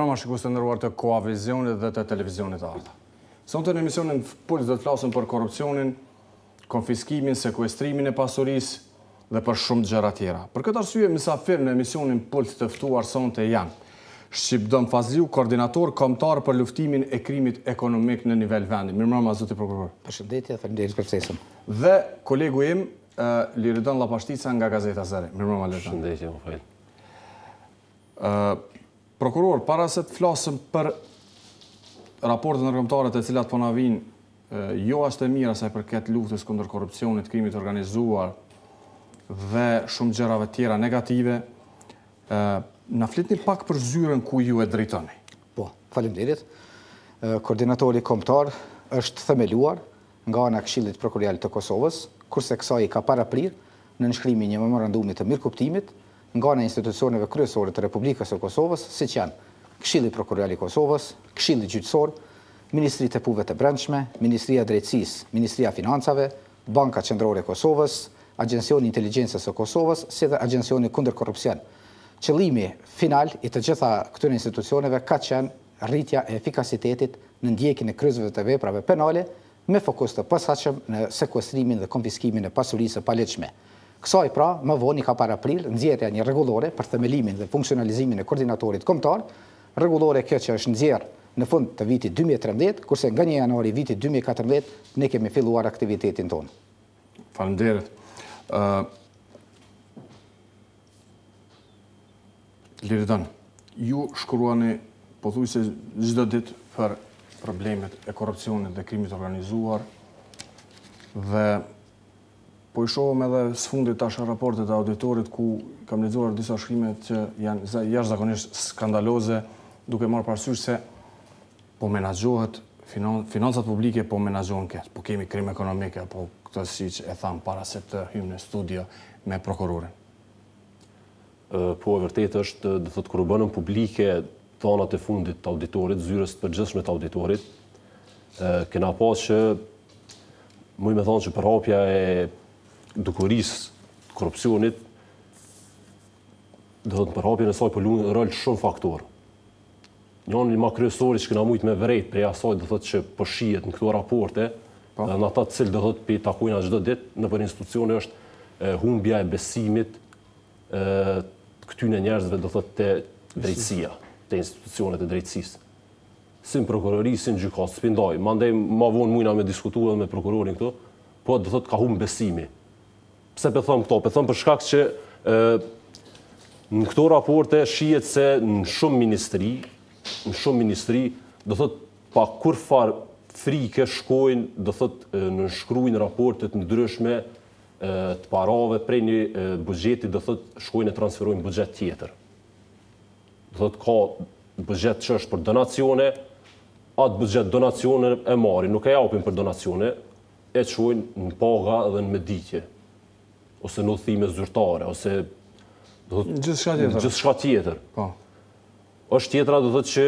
panorama shikues të ndërruar të koavizionit dhe të televizionit ardhë. Sonë të në emisionin Puls dhe të flasën për korupcionin, konfiskimin, sekuestrimin e pasuris dhe për shumë gjera tjera. Për këtë arsye, misa firë në emisionin Puls tëftuar sonë të janë. Shqip Dëm Fazliu, koordinator komtar për luftimin e krimit ekonomik në nivel vendi. Mirë mërë ma zëti prokuror. Për shëndetje, thërë ndirës për cesëm. Dhe kolegu im, Liridon Lapashtica nga Gazeta Zare. Mirë mërë ma Liridon. Shëndetje, më fajtë. Prokuror, para se të flasëm për raportën në rëmëtarët po e cilat në vinë jo ashtë e mira saj për ketë luftës këndër korupcionit, krimit organizuar dhe shumë gjërave tjera negative, në flitni pak për zyren ku ju e dritoni. Po, falim dirit. Koordinatori komptar është themeluar nga anë akshillit prokurialit të Kosovës, kurse kësa i ka para prirë në nëshkrimi një memorandumit të mirë kuptimit nga në institucioneve kryesore të Republikës e Kosovës, si që janë Këshilli Prokurjali Kosovës, Këshilli Gjyqësor, Ministri të Puve të Brendshme, Ministria Drejtsis, Ministria Financave, Banka Qendrore Kosovës, Agencioni Inteligencës e Kosovës, si dhe Agencioni Kunder Korupcion. Qëlimi final i të gjitha këtyre institucioneve ka qenë rritja e efikasitetit në ndjekin e kryzëve të veprave penale me fokus të pasachem në sekwestrimin dhe konfiskimin e pasurisë paleqme. Kësaj pra, më voni ka para prilë nëzjerëja një regullore për themelimin dhe funksionalizimin e koordinatorit komtar, regullore kjo që është nëzjerë në fund të vitit 2013, kurse nga një janari vitit 2014 ne kemi filluar aktivitetin tonë. Falënderët. Liritan, ju shkruani po thuj se gjithë dhe ditë për problemet e korupcionit dhe krimit organizuar dhe po i shohëm edhe së fundit tash raportet e auditorit ku kam lezuar disa shkrimet që janë jashtë zakonisht skandaloze duke marë parësysh se po menazgjohet financat publike po menazgjohen këtë, po kemi krim ekonomike, po këtë si që e thamë para se të hymë në studio me prokurorin. Po e vërtet është, dhe thëtë kërë bënëm publike thanat e fundit të auditorit, zyres të përgjithshme të auditorit, këna pas që Muj me thonë që përhapja e dukurisë korupcionit, dhe dhe të përhapje në saj përlunë po në rëllë shumë faktorë. Njënë një kryesori që këna mujtë me për prej asaj dhe dhe të që përshijet po në këto raporte, po. dhe në ata cilë dhe dhe të takojnë atë gjithë dhe ditë, në për institucionë është humbja e besimit këtyne njerëzve dhe dhe të drejtsia, të institucionet e drejtsisë. Si në prokurori, si në gjyka, së ma ndaj ma vonë mujna me diskutuar me prokurorin këto, po dhe dhe të ka humbë besimi pse pe thëmë këto? Pe thëmë për shkak që në këto raporte shijet se në shumë ministri, në shumë ministri, do thëtë pa kur farë frike shkojnë, do thëtë në shkrujnë raportet në dryshme të parave prej një bugjeti, do thëtë shkojnë e transferojnë bugjet tjetër. Do thëtë ka bugjet që është për donacione, atë bugjet donacione e marri, nuk e japin për donacione, e qojnë në paga dhe në meditje ose në thime zyrtare, ose... Gjithë shka tjetër. Gjithë shka tjetër. Po. Êshtë tjetëra, dhe dhe që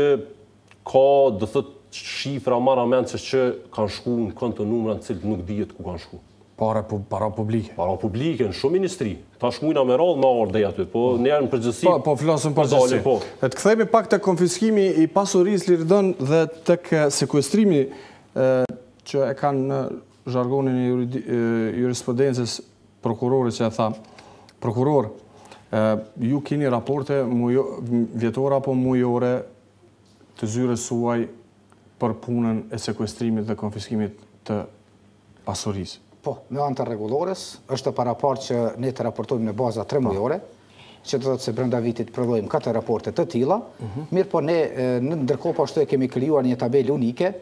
ka, dhe thëtë, shifra marra mend se që kanë shku në kënd të numra në cilët nuk dihet ku kanë shku. Para, para publike. Para publike, në shumë ministri. Ta shkujna me radhë ma ardhe të aty, po në janë përgjësi. Po, po flasën po, përgjësi. Po. E të këthejmi pak të konfiskimi i pasuris lirëdën dhe të kë sekuestrimi që e kanë në jargonin e, juridi, e jurisprudences prokurori që e tha, prokuror, ju kini raporte vjetora apo mujore të zyre suaj për punën e sekwestrimit dhe konfiskimit të pasurisë? Po, me anë të regulores, është të paraport që ne të raportojmë në baza tre po. mujore, që të dhëtë se brenda vitit prodhojmë katë raporte të tila, mhm. mirë po ne në ndërko po ashtu e kemi kryuar një tabel unike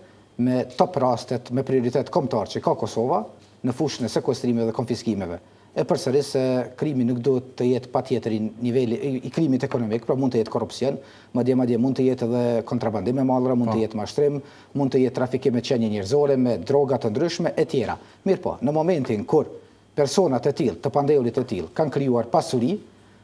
me top rastet, me prioritet komtar që ka Kosova, në fushën e sekuestrimeve dhe konfiskimeve. E përsëris krimi nuk duhet të jetë patjetër në niveli i krimit ekonomik, pra mund të jetë korrupsion, madje madje mund të jetë edhe kontrabandim me mallra, mund të po. jetë mashtrim, mund të jetë trafikim me çënje njerëzore, me droga të ndryshme e tjera. Mirpo, në momentin kur personat e tillë, të pandehurit e tillë kanë krijuar pasuri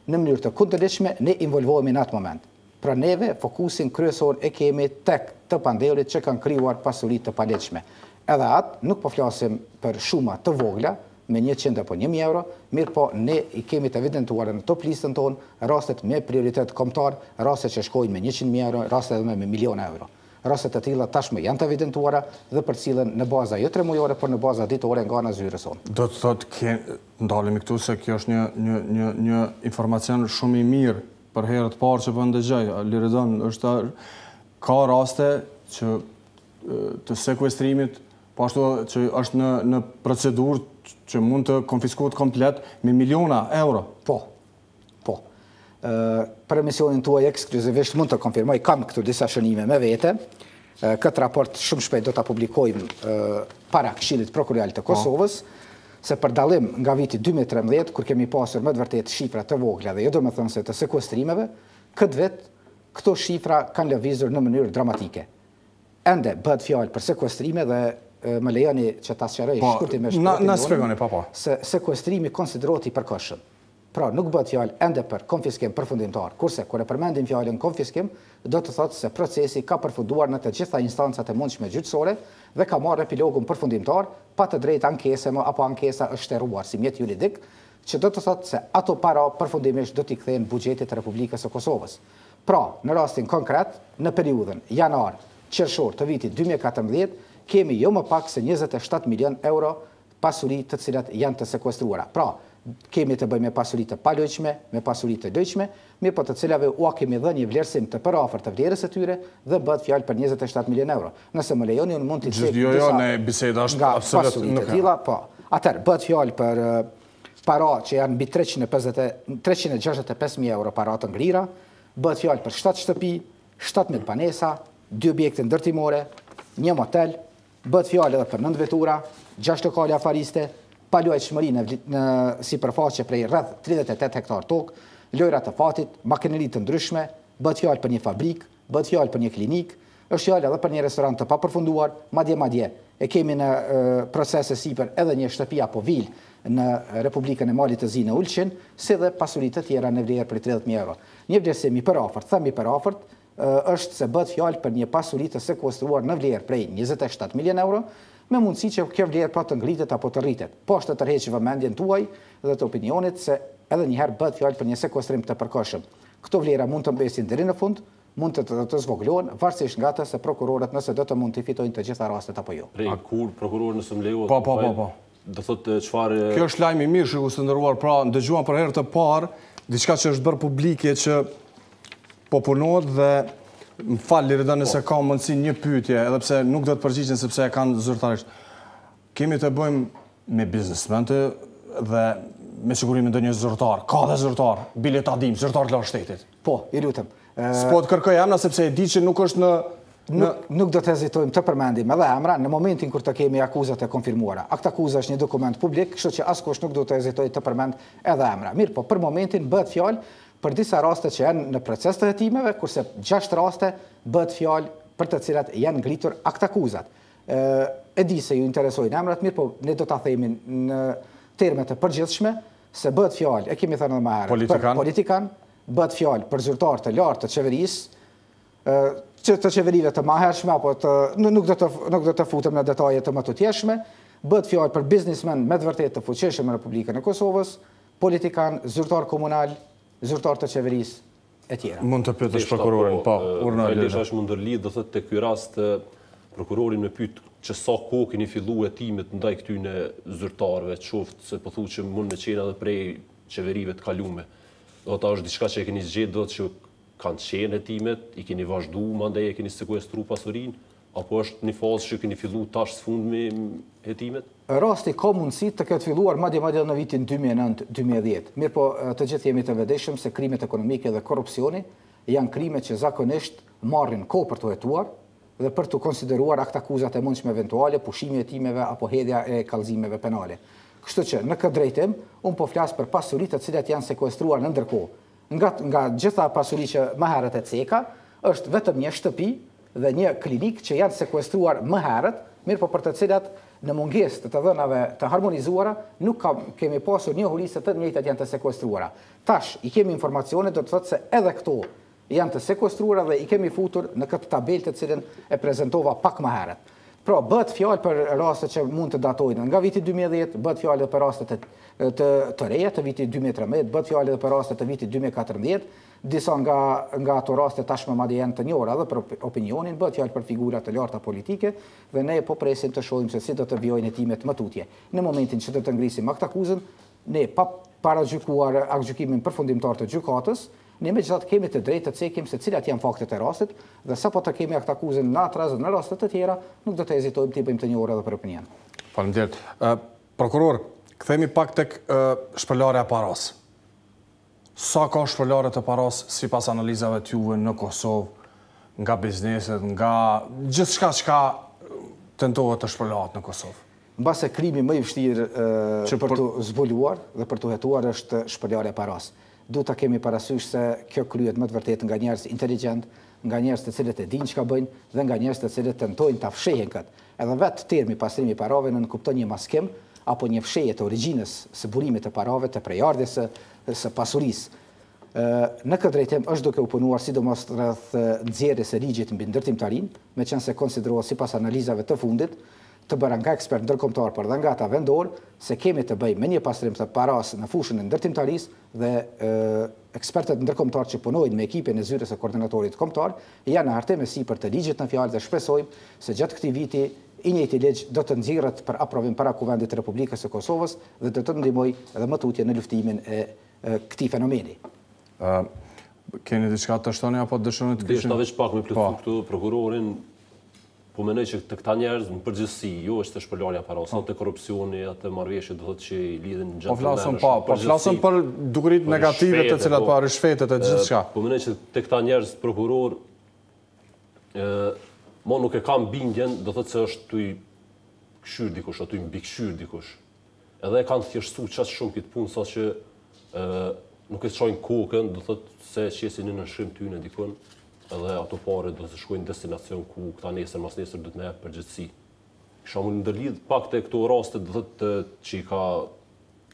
në mënyrë të kundërshtme, ne involvohemi në atë moment. Pra neve fokusin kryesor e kemi tek të pandehurit që kanë krijuar pasuri të paligjshme edhe atë nuk po flasim për shuma të vogla, me 100 apo 1.000 euro, mirë po ne i kemi të evidentuar në top listën tonë rastet me prioritet komtar, rastet që shkojnë me 100.000 euro, rastet edhe me miliona euro. Rastet të tila tashme janë të evidentuara dhe për cilën në baza jo tre mujore, por në baza ditore nga në zyre sonë. Do të thotë, ke, ndalim i këtu se kjo është një, një, një, një informacion shumë i mirë për herët parë që përndë po gjaj, liridon, është ka raste që të sekwestrimit po ashtu që është në, në procedur që mund të konfiskohet komplet me miliona euro. Po, po. E, për emisionin tuaj ekskluzivisht mund të konfirmoj, kam këtu disa shënime me vete, e, këtë raport shumë shpejt do të publikojmë e, para këshilit prokurial të Kosovës, po se për dalim nga viti 2013, kur kemi pasur më të vërtet shifra të vogla dhe jo do më thënë se të sekustrimeve, këtë vet, këto shifra kanë lëvizur në mënyrë dramatike. Ende bëhet fjallë për sekustrime dhe më lejoni që ta sqaroj shkurtim po, me shkurtim. Na na sqaroni pa pa. Se sekuestrimi konsiderohet i përkohshëm. Pra, nuk bëhet fjalë ende për konfiskim përfundimtar. Kurse kur e përmendim fjalën konfiskim, do të thotë se procesi ka përfunduar në të gjitha instancat e mundshme gjyqësore dhe ka marrë epilogun përfundimtar pa të drejtë ankese apo ankesa është shtëruar si mjet juridik, që do të thotë se ato para përfundimisht do t'i kthehen buxhetit të Republikës së Kosovës. Pra, në rastin konkret, në periudhën janar-qershor të vitit 2014, kemi jo më pak se 27 milion euro pasurit të cilat janë të sekuestruara. Pra, kemi të bëjmë me pasurit të palojqme, me pasurit të dojqme, me po të cilave ua kemi dhe një vlerësim të për ofër të vlerës e tyre dhe bëtë fjallë për 27 milion euro. Nëse më lejoni, unë mund jo, jo, të të të të të të të të të të të të të para që janë mbi 365.000 euro para të ngrira, bëhet fjallë për 7 shtëpi, 7.000 panesa, 2 objekte ndërtimore, një motel, bët fjallë edhe për nëndë vetura, gjashtë lokale afariste, pa shmëri në, si përfaqe prej rrëth 38 hektar tokë, lojrat të fatit, makinerit të ndryshme, bët fjallë për një fabrik, bët fjallë për një klinik, është fjallë edhe për një restorant të papërfunduar, madje madje e kemi në procese si për edhe një shtëpia po vilë në Republikën e Malit të Zi në si dhe pasurit të tjera në vlerë për 30.000 euro. Një vlerësimi për ofert, thëmi për ofert, është se bëtë fjallë për një pasurit të sekuestruar në vlerë prej 27 milion euro, me mundësi që kjo vlerë pra të ngritet apo të rritet. Po është të tërheqë vëmendjen tuaj dhe të opinionit se edhe njëherë bëtë fjallë për një sekuestrim të përkoshëm. Këto vlerë mund të mbesin dheri në fund, mund të të, të zvoglohen, varsish nga të se prokurorët nëse do të mund të fitojnë të gjitha rastet apo jo. A kur prokurorët nëse më Po, po, po, po. Do thotë çfarë Kjo është lajmi i mirë që u ndërruar, pra ndëgjuan për herë të parë diçka që është bërë publike që po punohet dhe më falë, lirë po. nëse ka mundësi një pytje, edhe pse nuk do të përgjigjen sepse e kanë zërtarisht. Kemi të bëjmë me biznesmente dhe me sigurimin dhe një zërtar. Ka dhe zërtar, bilet adim, zërtar të lanë shtetit. Po, i lutëm. Spot kërkoj emna sepse e di që nuk është në Nuk, do të hezitojmë të përmendim edhe emra në momentin kur të kemi akuzat e konfirmuara. Akt akuza është një dokument publik, kështu që askush nuk do të hezitojë të përmend edhe emra. Mirë, po për momentin bëhet fjalë për disa raste që janë në proces të hetimeve, kurse 6 raste bëtë fjallë për të cilat janë ngritur aktakuzat. E di se ju interesojnë emrat mirë, po ne do të themin në termet e përgjithshme, se bëtë fjallë, e kemi thënë në maherë, politikan, për politikan bëtë fjallë për zyrtar të lartë të qeveris, që të qeverive të maherëshme, apo të, nuk, do të, nuk do të futëm në detajet të më të tjeshme, bët fjallë për biznismen me dëvërtet vërtet të fuqeshëm në Republikën e Kosovës, politikan, zyrtar komunal, zyrtar të qeveris e tjera. Mund të po, po, është prokurorin, po, urna e lëshë. është mund të lidh, do thotë te ky rast prokurorin me pyet që sa kohë keni fillu e timet ndaj këtyne zyrtarve, qoftë se po që mund me qena dhe prej qeverive të kalume. Do ta është diçka që e keni zgjetë, dhe që kanë qenë e timet, i keni vazhdu, ma ndaj e keni sekuestru pasurin, apo është një fazë që keni fillu tash së fund me, hetimet? Rasti ka mundësit të këtë filluar madje madje në vitin 2009-2010. Mirë po të gjithë jemi të vedeshëm se krimet ekonomike dhe korupcioni janë krimet që zakonisht marrin ko për të vetuar dhe për të konsideruar akta kuzat e mundshme eventuale, pushimi e timeve apo hedja e kalzimeve penale. Kështu që në këtë drejtim, unë po flasë për pasurit të cilat janë sekuestruar në ndërko. Nga gjitha pasurit që më herët e ceka, është vetëm një shtëpi dhe një klinik që janë sekuestruar më herët, mirë po për të cilat në munges të të dhënave të harmonizuara, nuk kemi pasur një hulisë të njëjtë janë të sekuestruara. Tash, i kemi informacione, do të thëtë se edhe këto janë të sekuestruara dhe i kemi futur në këtë tabel të cilin e prezentova pak më herët. Pra, bët fjallë për rastet që mund të datojnë nga viti 2010, bët fjallë për rastet të reja të viti 2013, bët fjallë për rastet të viti 2014, disa nga nga ato raste tashmë madje janë të njohura edhe për opinionin, bëhet fjalë për figura të larta politike dhe ne po presim të shohim se si do të vijojnë hetimet më tutje. Në momentin që do të ngrisim akt akuzën, ne pa para gjykuar përfundimtar të gjykatës, ne me gjithat kemi të drejtë të cekim se cilat janë faktet e rastit dhe sa po të kemi akt akuzën në atë rastet në rastet të tjera, nuk do të ezitojmë të bëjmë të njohur edhe për opinion. Faleminderit. Uh, prokuror, kthehemi pak tek uh, shpëlarja paraos sa ka shpëllare të paras si pas analizave t'juve në Kosovë, nga bizneset, nga gjithë shka shka të ndohet të shpëllat në Kosovë? Në base krimi më i vështirë për... t'u të zbuluar dhe për të hetuar është shpëllare paras. Du të kemi parasysh se kjo kryet më të vërtet nga njerës inteligent, nga njerës të cilët e din që ka bëjnë dhe nga njerës të cilët të ndojnë të këtë. Edhe vetë të termi pasrimi parave në nënkupto një maskim, apo një fshejë të origjinës së burimit të parave të prejardhjes së pasurisë. Ë në këtë drejtim është duke u punuar sidomos rreth nxjerrjes së ligjit mbi ndërtimtarin, meqense konsiderohet sipas analizave të fundit të bëra nga ekspert ndërkombëtar por edhe nga ata vendor se kemi të bëjmë me një pastrim të parave në fushën e ndërtimtarisë dhe ë ekspertët ndërkombëtar që punojnë me ekipin e zyrës së koordinatorit kombëtar janë në hartë me sipër të ligjit në fjalë dhe shpresojmë se gjatë këtij viti i njëti legjë do të nxirret për aprovim para Kuvendit të Republikës së Kosovës dhe do të ndimoj edhe më tutje në luftimin e këtij fenomeni. ë Keni diçka të shtoni apo dëshoni të kishin? Dhe veç pak me plusu po. këtu prokurorin, po mënej po. po që të këta njerëz në përgjithsi, jo është të shpëllarja para, ose të korupcioni, atë marveshë, dhe të që i lidhin në gjatë të mërë. Po flasëm për dukurit negative të cilat njerëz prokuror, Mo nuk e kam bingjen, do thëtë se është të i këshyrë dikush, atë i mbi këshyrë dikush. Edhe e kanë thjeshtu qatë shumë këtë punë, sa që nuk e qojnë kokën, do thëtë se qesin një nënshrim të i në dikon, edhe ato pare do të shkojnë destinacion ku këta nesër, mas nesër do të me e përgjithësi. Kësha mund ndërlidhë pak të këto rastet, do thëtë që i ka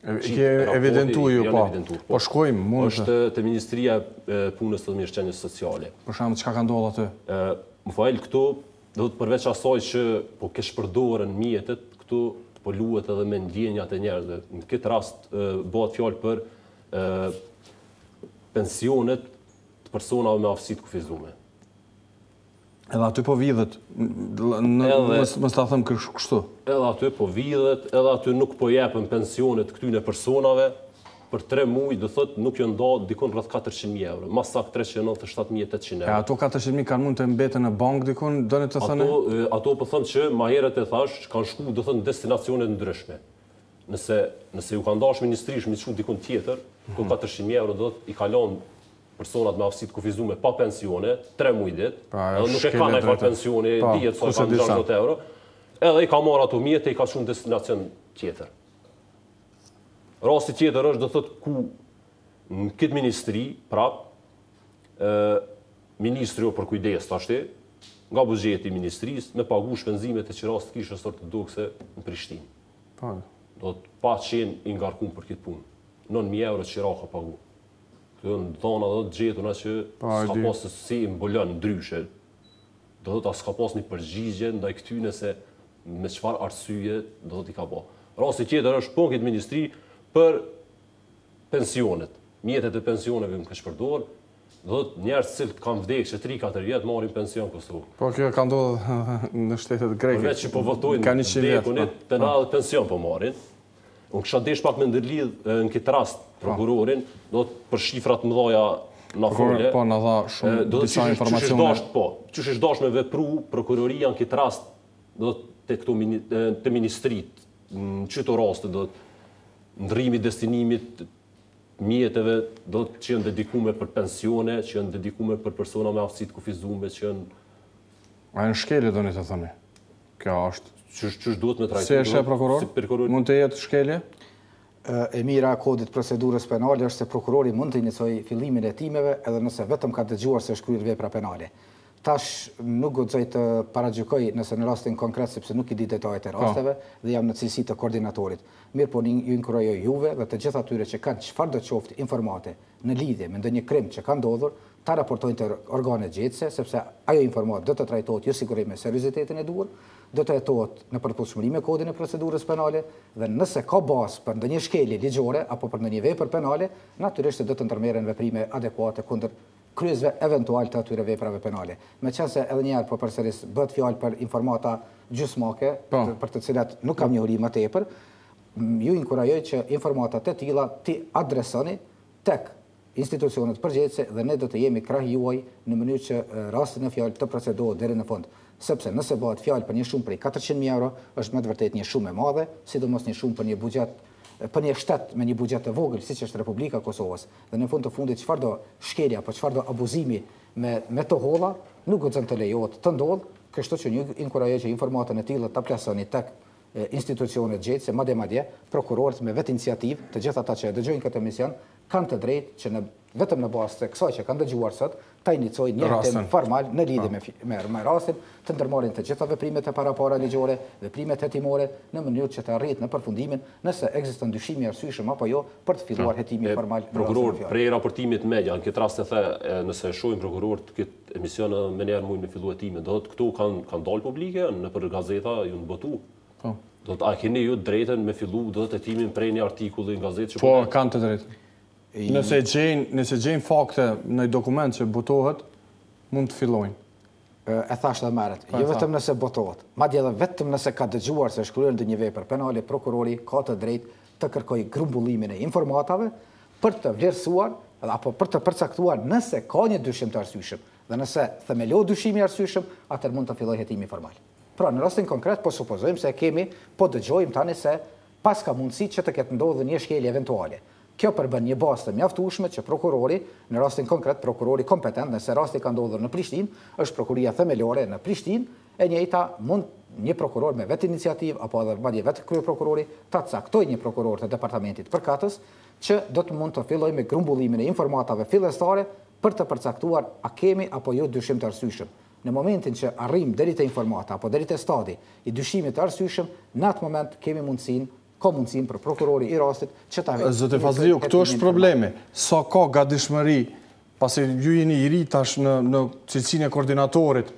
Ke evidentu ju, po. po. po. shkojmë, mund është të... Ministria e Punës të Mirëqenjës Sociale. Për shumë, që ka ka ndohë atë? më fajlë këtu, dhe të përveç asaj që po ke shpërdorën mjetët, këtu po poluet edhe me ndjenjat e njerëzve. në këtë rast bëhet fjallë për pensionet të personave me afsit këfizume. Edhe aty po vidhet, më së të thëmë kështu. Edhe aty po vidhet, edhe aty nuk po jepën pensionet këtyne personave, për 3 muaj do thëtë, nuk jo nda dikon rrëth 400.000 euro, ma sak 397.800 euro. E ato 400.000 kanë mund të mbetë në bank dikon, do të thënë? Ato, ato për po thënë që ma herët e thash, kanë shku do thënë destinacionet ndryshme. Nëse, nëse ju kanë dash ministri me shku dikon tjetër, ku 400.000 mhm. euro do thëtë i kalon personat me afsit me pa pensione, 3 muaj ditë, edhe nuk e kanë e fa pensione, pa, dhjetë, kanë 600 euro, edhe i ka marrë ato mjetë, i ka shku në destinacion tjetër. Rasti tjetër është do thot ku në këtë ministri, prapë, ë o për kujdes tashti, nga buxheti i ministrisë me pagu shpenzimet e çrast kishës ortodokse në Prishtinë. Po. Do të paçin i ingarkun për këtë punë. 9000 euro çiroha pagu. Kjo në dhona do të gjetun që pa po, pasë si mbulon ndryshe. Do të as ka pas një përgjigje ndaj këtyn se me çfarë arsye do të i ka bë. Rasti tjetër është punë po këtë ministri, për pensionet, mjetet e pensioneve më këshpërdor, dhe dhe njerës cilë kanë vdekë që 3-4 jetë marim pension Kosovë. Po kjo ka ndodhë në shtetet greke. Për që po votojnë vdekunit, po. Po. dhe pension po marim. Unë kësha desh pak me ndërlidhë në këtë rast po. prokurorin, do të për shifrat mdoja në fole, po, në dha shumë do të qështë informacione... po, qështë me vepru prokuroria në këtë rast, do të të, ministrit, në qëto rastë, do të ndrimi destinimit mjetëve do të që janë dedikume për pensione, që janë dedikume për persona me aftësit kufizume, që janë... A në shkelje do një të thëmi? Kjo është... Qështë do duhet me trajtë? Se e prokuror? prokuror? Mund të jetë shkelje? E mira kodit procedurës penale është se prokurori mund të inicoj fillimin e timeve edhe nëse vetëm ka të gjuar se është kryrë vepra penale. Tash nuk gudzoj të paradgjukoj nëse në rastin konkret, sepse nuk i di detajet e po. rasteve dhe jam në cilësi të koordinatorit. Mirë po një ju inkurojo juve dhe të gjitha tyre që kanë qëfar dhe qoftë informate në lidhje me ndë një krim që kanë dodhur, ta raportojnë të organet gjithse, sepse ajo informat dhe të trajtojtë ju jo sigurim me seriositetin e duhur, dhe të jetohet në përpushmërim me kodin e procedurës penale, dhe nëse ka basë për ndë një shkelje ligjore apo për ndë një vej për penale, natyrisht dhe të ndërmeren veprime adekuate kunder kryesve eventual të atyre veprave penale. Me qënëse edhe njerë për po përsëris bët fjallë për informata gjusmake, po. për të cilat nuk kam një uri më tepër, ju inkurajoj që informata të tila ti adresoni tek institucionet përgjece dhe ne do të jemi krahi juaj në mënyrë që rastin e fjallë të procedohet dhere në fond. Sepse nëse bëhet fjallë për një shumë për i 400.000 euro, është me të vërtet një shumë e madhe, sidomos një shumë për një bugjat për po një shtetë me një bugjet të vogël, si që është Republika Kosovës, dhe në fund të fundit qëfar do shkerja, për po qëfar do abuzimi me të hola, nuk gëtë zënë të lejot të ndodhë, kështu që një inkurajë që informatën e tila të plasoni tek institucionet gjithë, se madje madje prokurorët me vetë iniciativë, të gjithë ata që e dëgjojnë këtë emision, kanë të drejtë që në vetëm në bazë të kësaj që kanë dëgjuar sot, ta iniciojnë një hetim formal në lidhje po. me me, rastin, të ndërmarrin të gjitha veprimet e parapara ligjore, veprimet hetimore në mënyrë që të arritë në përfundimin nëse ekziston dyshim i arsyeshëm apo jo për të filluar hetimin formal. Prokuror, prej raportimit media, në këtë rast e the, nëse e prokurorët këtë emision në herë mund të fillojë hetimin, do të këtu kanë kanë dalë publike nëpër gazeta, ju në botu. Po. Do të akini ju drejten me fillu, do të të timin prej një artikulli nga zetë që... Po, kanë të drejtë. Nëse gjenë, nëse gjenë fakte në i dokument që botohet, mund të fillojnë. E thash dhe meret, po, jo vetëm nëse botohet, ma edhe dhe vetëm nëse ka dëgjuar se shkryrën dhe një vej për penale, prokurori ka të drejtë të kërkoj grumbullimin e informatave për të vlerësuar apo për të përcaktuar nëse ka një dyshim të arsyshëm dhe nëse themelo dyshimi arsyeshëm, atëherë mund të fillojë hetimi formal. Pra, në rastin konkret, po supozojmë se kemi, po dëgjojmë tani se pas ka mundësi që të ketë ndodhë një shkelje eventuale. Kjo përbën një bastë mjaftushme që prokurori, në rastin konkret, prokurori kompetent, nëse rastin ka ndodhë në Prishtin, është prokuria themelore në Prishtin, e njëta mund një prokuror me vetë iniciativ, apo edhe madje vetë kërë prokurori, ta caktoj një prokuror të departamentit për katës, që do të mund të filloj me grumbullimin e informatave fillestare për të përcaktuar a kemi apo jo dyshim të arsyshëm në momentin që arrim deri te informata apo deri te stadi i dyshimit të arsyeshëm, në atë moment kemi mundësinë ka mundësinë për prokurori i rastit që ta vetë. Zotë Fazliu, këtu është problemi. Sa ka gatishmëri pasi ju jeni i ri tash në në cilësinë e koordinatorit,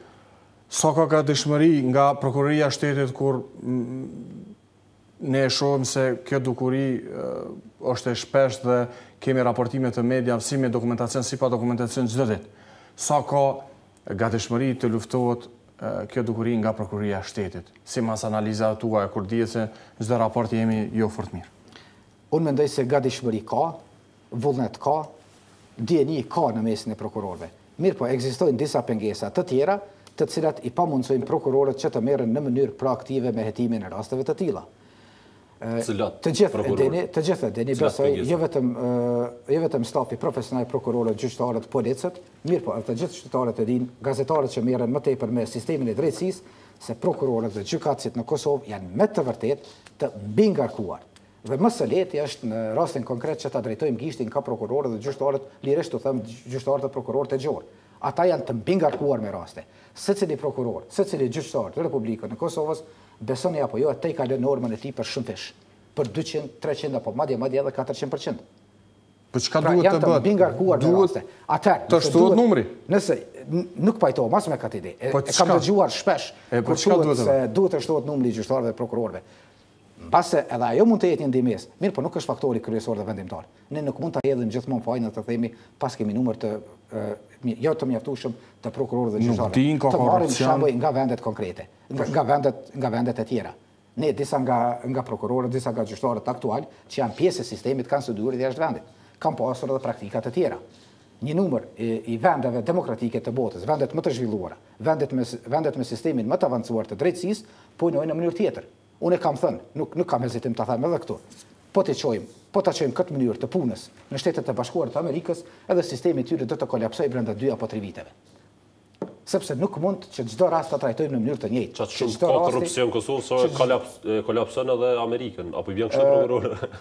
sa ka gatishmëri nga prokuroria shtetit kur ne e shohim se kjo dukuri është e shpeshtë dhe kemi raportime të media, si me dokumentacion, si pa dokumentacion, gjithë dhe Sa ka Gatëshmëri të luftohet kjo dukuri nga prokuroria shtetit, si mas analiza të tua e kur dhjetë se zdo raport jemi jo fort mirë? Unë mendoj se gatishmëri ka, vullnet ka, djeni ka në mesin e prokurorve. Mirë po, egzistojnë disa pengesa të tjera, të cilat i pa mundësojnë prokurorët që të merën në mënyrë proaktive me hetimin e rasteve të tila të gjithë e deni, të gjithë e deni, besoj, jo, jo vetëm stafi profesional, prokurorët, gjyqtarët, policët, mirë po, të gjithë qytetarët e din, gazetarët që miren më tepër me sistemin e drejtsis, se prokurorët dhe gjykatësit në Kosovë janë me të vërtet të bingarkuar. Dhe më së leti është në rastin konkret që ta drejtojmë gishtin ka prokurorët dhe gjyqtarët, lirisht të thëmë gjyqtarët dhe prokurorët e gjorë. Ata janë të bingarkuar me raste. Se cili prokuror, se cili gjyqtarë të Republikën në Kosovës, besoni apo jo, te i kalon normën e tij për shumë fish. Për 200, 300 apo madje madje edhe 400%. Për çka pra, duhet të bëj? Janë të bingarkuar duhet të. të numri. Nëse nuk pajto, mas me këtë ide. E, po kam dëgjuar shpesh. E për po çka duhet të bëj? Duhet të shtohet numri i gjyqtarëve dhe prokurorëve. Pasi edhe ajo mund të jetë një ndihmës, mirë po nuk është faktori kryesor dhe vendimtar. Ne nuk mund ta hedhim gjithmonë fajin atë themi pas kemi numër të jo të mjaftueshëm të prokurorëve dhe gjyqtarëve. Nuk dinë ka korrupsion. nga vendet konkrete, nga vendet, nga vendet e tjera. Ne disa nga nga prokurorët, disa nga gjyqtarët aktual që janë pjesë e sistemit kanë studuar dhe jashtë vendit. Kan pasur edhe praktika të tjera. Një numër i, i vendeve demokratike të botës, vendet më të zhvilluara, vendet me vendet me sistemin më të avancuar të drejtësisë, punojnë në mënyrë tjetër. Unë e kam thënë, nuk, nuk kam hezitim të thajmë edhe këtu, po të qojmë, po të qojmë këtë mënyrë të punës në shtetet e bashkuarët të Amerikës, edhe sistemi tyre dhe të kolapsoj brenda 2 apo 3 viteve. Sepse nuk mund që gjithdo rast të trajtojmë në mënyrë të njëjtë. Që të shumë ka korupcion kësullë, so e kolapsojnë edhe Amerikën, apo i bjën kështë të prokurorë?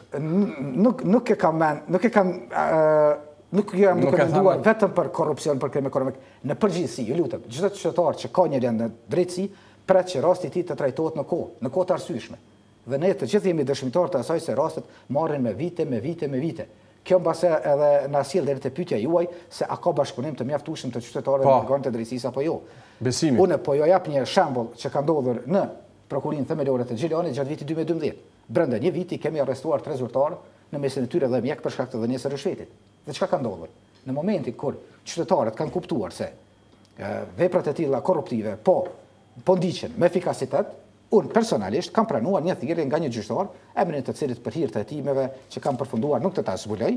Nuk, nuk e kam men, nuk e kam... nuk jam duke menduar vetëm për korrupsion, për krim ekonomik. Në përgjithësi, ju lutem, gjithë qëtëtarë që ka një rjenë në drejtësi, pret që rasti ti të trajtohet në kohë, në kohë të arsyeshme. Dhe ne të gjithë jemi dëshmitar të asaj se rastet marrin me vite, me vite, me vite. Kjo mbase edhe na sjell deri te pyetja juaj se a ka bashkëpunim të mjaftueshëm të qytetarëve me po. organet e drejtësisë apo jo. Besimi. Unë po jo jap një shembull që ka ndodhur në prokurinë themelore të Gjilanit gjatë vitit 2012. Brenda një viti kemi arrestuar tre zyrtarë në mesin e tyre dhe mjek për shkak të dhënies së rishfetit. Dhe çka ka ndodhur? Në momentin kur qytetarët kanë kuptuar se veprat e tilla korruptive po po ndiqen me efikasitet, unë personalisht kam pranuar një thirrje nga një gjyqtar, emrin të cilit për hir të hetimeve që kam përfunduar nuk të ta zbuloj,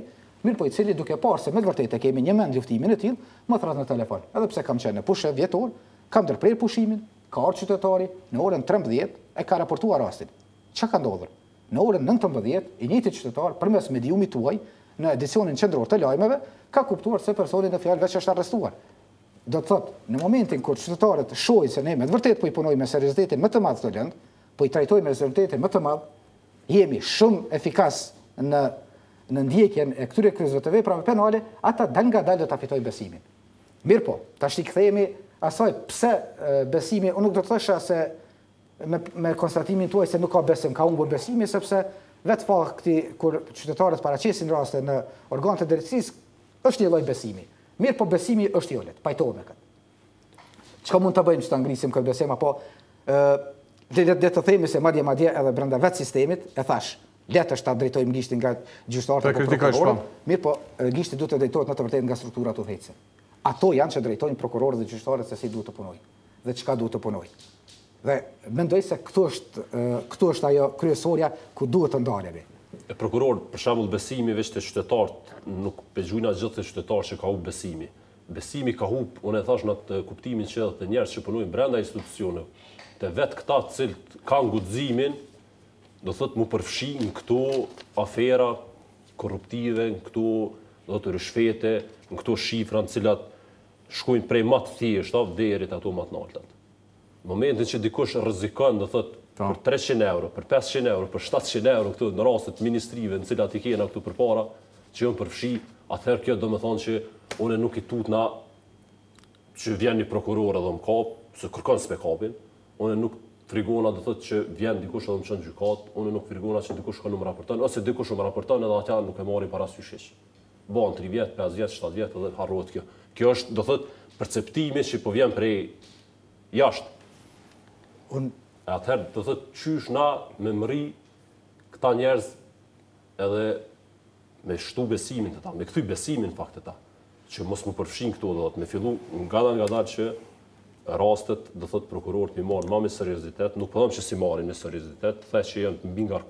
mirëpo i cili duke parë se me vërtetë e kemi një mend luftimin e tillë, më thrat në telefon. Edhe pse kam qenë në pushë vjetor, kam ndërprer pushimin, ka ardhur qytetari në orën 13 e ka raportuar rastin. Çka ka ndodhur? Në orën 19 i njëjtit qytetar përmes mediumit tuaj në edicionin qendror të lajmeve ka kuptuar se personi në fjalë vetë është arrestuar do të thotë, në momentin kur qytetarët shohin se ne me vërtet po i punojmë me seriozitetin më të madh të lëndë, po i trajtojmë me seriozitetin më të madh, jemi shumë efikas në në ndjekjen e këtyre kryesëve të veprave penale, ata dalin nga dalë dhe ta fitojnë besimin. Mirpo, tash i kthehemi asaj pse besimi, unë nuk do të thësha se me me konstatimin tuaj se nuk ka besim, ka humbur besimi sepse vetë fakti kur qytetarët paracesin raste në organet e drejtësisë është një lloj besimi. Mirë po besimi është jo letë, me këtë. Që ka mund të bëjmë që të ngrisim këtë besim, apo dhe dhe të themi se madje madje edhe brenda vetë sistemit, e thash, letë është të drejtojmë gjishti nga gjyshtarët e prokurorët, po. mirë po gjishti du të drejtojt në të vërtet nga struktura të dhejtëse. Ato janë që drejtojnë prokurorët dhe gjyshtarët se si du të punoj, dhe që ka du të punoj. Dhe mendoj se këtu është ajo kryesoria ku duhet të ndalemi e prokuror për shembull besimi veç të qytetarët nuk pejgjuna gjithë të qytetarë që ka humb besimi. Besimi ka humb, unë e thash në atë kuptimin që edhe njerëz që punojnë brenda institucioneve të vetë këta të cilët kanë guximin do thotë përfshi në këto afera korruptive, këto do të rishfete, këto shifra të cilat shkojnë prej më të thjeshtave deri te ato më të momentin që dikush rrezikon, do thotë për 300 euro, për 500 euro, për 700 euro këtu në rastet ministrive në cilat i kena këtu për para, që jënë përfshi, atëherë kjo do më thonë që une nuk i tut na që vjen një prokuror edhe më kapë, se kërkon s'pe kapin, une nuk frigona do thëtë që vjen dikush edhe më qënë gjykat, une nuk frigona që dikush ka në më raportën, ose dikush më raportën edhe atja nuk e marim para syshish. Bon, 3 vjet, 5 vjet, 7 vjet edhe harrot kjo. Kjo është do thëtë perceptimi që po vjen prej jashtë. Unë E atëherë të thëtë qysh na me mëri këta njerëz edhe me shtu besimin të ta, me këtuj besimin fakt të ta, që mos më përfshin këtu dhe dhëtë, me fillu nga da nga da që rastet dhe thëtë prokurorët mi marë ma me seriositet, nuk përdojmë që si marë me seriositet të që jenë të mbi nga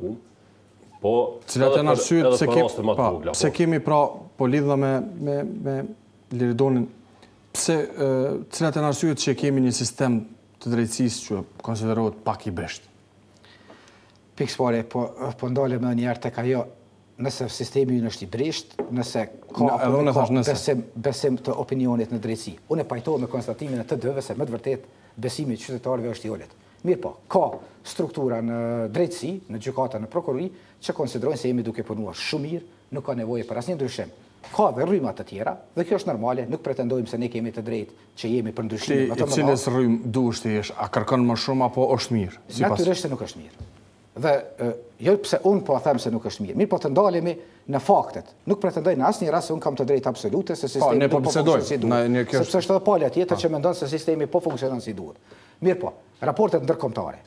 po edhe për rastet ma të vogla. Pse po. kemi pra po lidhë dhe me liridonin, pse cilat e arsyet që kemi një sistem të drejtësisë që konsiderohet pak i besht. Pikës pare, po, po ndole njerë të ka jo, nëse sistemi në është i brisht, nëse ka, Besim, të opinionit në drejtësi. Unë e pajtoj me konstatimin e të dëve se më të vërtet besimi qytetarve qytetarëve është i olet. Mirë po, ka struktura në drejtësi, në gjukata, në prokurori, që konsiderojnë se jemi duke punuar shumë mirë, nuk ka nevoje për asë një ka dhe rrymat të tjera, dhe kjo është normale, nuk pretendojmë se ne kemi të drejtë që jemi për ndryshimin. Ti i cilës rrym është të jesh, a kërkon më shumë apo është mirë? Si se nuk është mirë. Dhe jo pse un po them se nuk është mirë, mirë po të ndalemi në faktet. Nuk pretendoj në asnjë rast se un kam të drejtë absolute se po, sistemi po, po bisedoj. Si na ne kjo është sepse tjetër po. që mendon se sistemi po funksionon si duhet. Mirë po, raportet ndërkombëtare.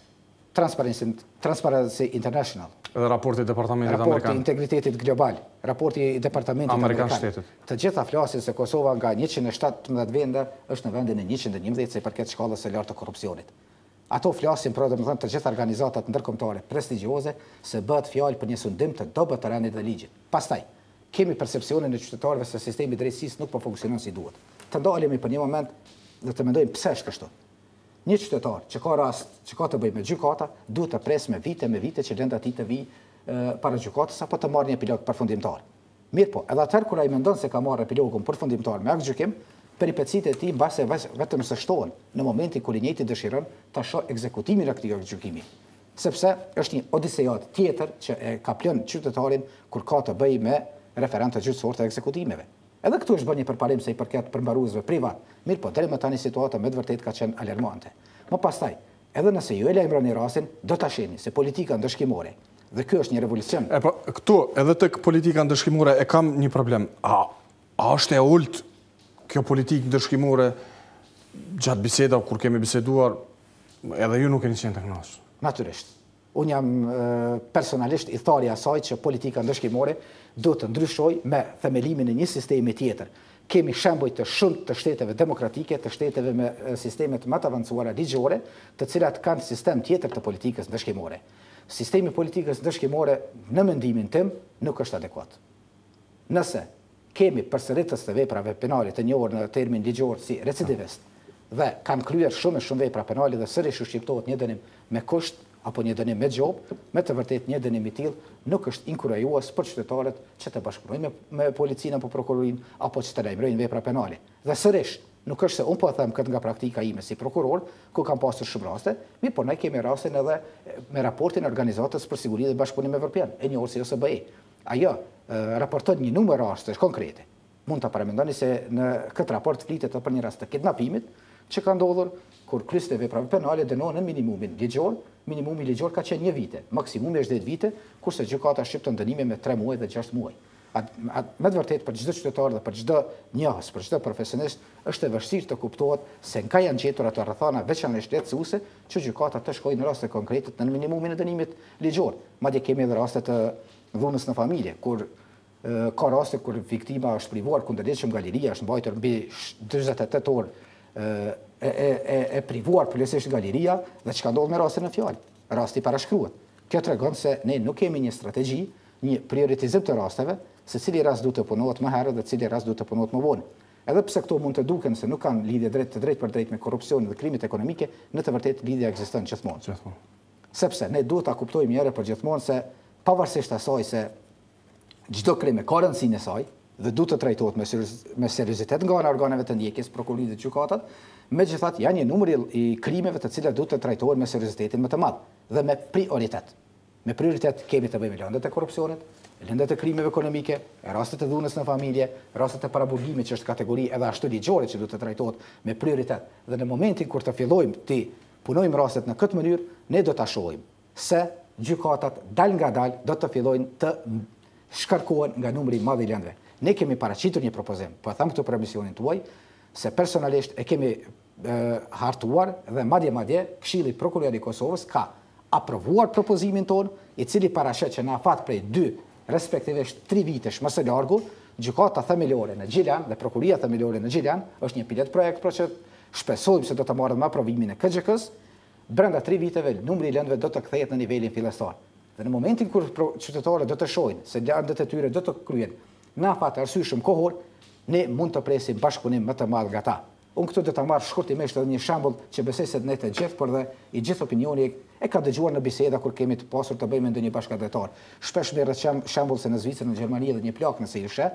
Transparency, Transparency International. Dhe raporti i Departamentit Amerikan. Raporti Integritetit Global. Raporti i Departamentit Amerikan. Amerikan Shtetit. Të gjitha flasin se Kosova nga 117 vende është në vendin e 111 se i përket shkallës e lartë të korupcionit. Ato flasin për dhe të gjitha organizatat ndërkomtare prestigioze se bët fjallë për një sundim të dobë të rendit dhe ligjit. Pastaj, kemi percepcionin e qytetarve se sistemi drejtsis nuk po funksionon si duhet. Të ndalemi për një moment dhe të mendojmë pse është kështu një qytetar që ka rast, që ka të bëj me gjykata, duhet të pres me vite, me vite që lënda ti të vi para gjykatës, apo të marrë një epilog përfundimtar. Mirë po, edhe atër kura i mendon se ka marrë epilogun përfundimtar me akë gjykim, për i pecit e ti base vetëm së shtohen në momenti kër i njëti dëshiron të asho ekzekutimin e këtë jokë gjykimi. Sepse është një odisejat tjetër që e ka plën qytetarin kur ka të bëj me referantë të gjytësor të ekzekutimeve. Edhe këtu është bërë një përparim se i përket përmbaruizve privat, mirë po të rrimë tani situata me vërtet ka qenë alarmante. Më pastaj, edhe nëse ju e lajmëroni rrë rasin, do të shemi se politika ndëshkimore, dhe kjo është një revolucion. E po, këtu edhe të politika ndëshkimore e kam një problem. A, a është e ullët kjo politikë ndëshkimore gjatë biseda, kur kemi biseduar, edhe ju nuk e një qenë të knasë? Natyrisht. Unë jam personalisht i thari asaj që politika ndërshkimore do të ndryshoj me themelimin e një sistemi tjetër. Kemi shemboj të shumë të shteteve demokratike, të shteteve me sistemet më të avancuara ligjore, të cilat kanë sistem tjetër të politikës ndërshkimore. Sistemi politikës ndërshkimore në mëndimin tim nuk është adekuat. Nëse kemi përsëritës të veprave penale të një orë në termin ligjore si recidivist, dhe kanë kryer shumë e shumë vepra penale dhe sërish u shqiptohet një dënim me kusht apo një dënim me gjop, me të vërtet një dënim i tillë nuk është inkurajues për qytetarët që të bashkëpunojnë me, policinë apo prokurorin apo që të lajmërojnë vepra penale. Dhe sërish, nuk është se un po e them këtë nga praktika ime si prokuror, ku kam pasur shumë raste, mi por ne kemi rastin edhe me raportin e organizatës për siguri dhe bashkëpunim evropian, e njohur si OSBE. Ajo raporton një numër rastesh konkrete. Mund ta paramendoni se në këtë raport flitet për një rast të kidnapimit, që ka ndodhur, kur kryste veprave penale dënohen në minimumin ligjor, minimumi ligjor ka qenë 1 vite, maksimumi është 10 vite, kurse gjykata shqip të ndënime me 3 muaj dhe 6 muaj. Me të vërtet, për gjithë qytetarë dhe për gjithë njëhës, për gjithë profesionist, është e vështirë të kuptohet se nga janë gjetur ato rrethana veçan e shtetë që gjykata të shkojë në raste konkrete në minimumin e dënimit ligjor. Madje kemi edhe raste të dhunës në familje, kur ka raste kur viktima është privuar kunderdeqëm galeria, është mbajtur mbi 48 orë e, e, e privuar përlesisht nga liria dhe që ka ndodhë me rastin e fjallë, rasti parashkruat. Kjo të regonë se ne nuk kemi një strategji, një prioritizim të rasteve, se cili rast du të punohet më herë dhe cili rast du të punohet më vonë. Edhe pse këto mund të duken se nuk kanë lidhje drejt të drejt për drejt me korrupsionin dhe krimit ekonomike, në të vërtetë lidhja ekziston gjithmonë. Sepse ne duhet ta kuptojmë njëre për gjithmonë se pavarësisht asaj se çdo krim e ka e saj, dhe du të trajtohet me, serizitet me seriozitet nga organeve të ndjekjes, prokurinë dhe qykatat, me gjithat janë një numëri i krimeve të cilat du të trajtojt me seriozitetin më të madhë dhe me prioritet. Me prioritet kemi të bëjmë lëndet e korupcionit, lëndet e krimeve ekonomike, rastet e dhunës në familje, rastet e paraburgimit që është kategori edhe ashtu ligjore që du të trajtohet me prioritet. Dhe në momentin kur të fillojmë të punojmë rastet në këtë mënyrë, ne do të ashojmë se gjykatat dal nga dal do të fillojnë të shkarkohen nga numri madhë i lëndve ne kemi paracitur një propozim, po e tham këtu për emisionin tuaj, se personalisht e kemi hartuar dhe madje madje këshili i Kosovës ka aprovuar propozimin ton, i cili parashet që na fat prej 2, respektivisht 3 vitesh më së largu, gjykata themelore në Gjilan dhe prokuria themelore në Gjilan është një pilot projekt, pra që shpesojmë se do të marrë më aprovimin e kgk brenda 3 viteve numri i lëndëve do të kthehet në nivelin fillestar. Dhe në momentin kur qytetarët do të shohin se lëndët e tyre do të kryen na të arsyshëm kohor, ne mund të presim bashkëpunim më të madhë nga ta. Unë këtu dhe të marrë shkurti me dhe një shambull që besej se të ne të gjithë për dhe i gjithë opinioni e ka dëgjuar në biseda kur kemi të pasur të bëjmë ndë një bashkëtetar. Shpesh me rëtë shambull se në Zvicër, në Gjermani dhe një plak në ishe,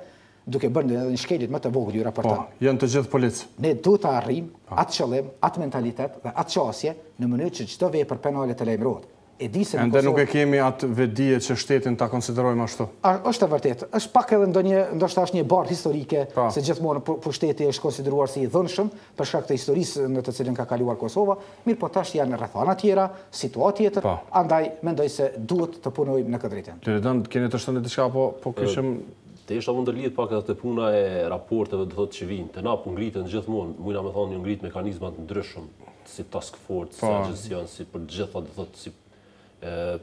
duke bërë edhe një shkelit më të vogël yra për ta. Po, janë të gjithë policë. Ne duhet të arrijmë po. atë qëllim, atë mentalitet dhe atë çësje në mënyrë që çdo vepër penale të lajmërohet e di se në Kosovë... nuk e kemi atë vedije që shtetin ta konsiderojmë ashtu. është e vërtet, është pak edhe ndonjë, një, është një barë historike, se gjithmonë për shteti është konsideruar si i dhënshëm, për shkak të historisë në të cilin ka kaluar Kosova, mirë po të janë rëthana tjera, tjetër, andaj mendoj se duhet të punojmë në këtë këdrejtën. Të redan, keni të shtëndit diçka shka, po, po këshëm... Të ishtë të lidh pak edhe të puna e raporteve do thotë që vijnë. të na po ngritën gjithmonë, mua mund, thonë një ngritë mekanizmat ndryshëm, si task force, si agencion, si për gjitha të të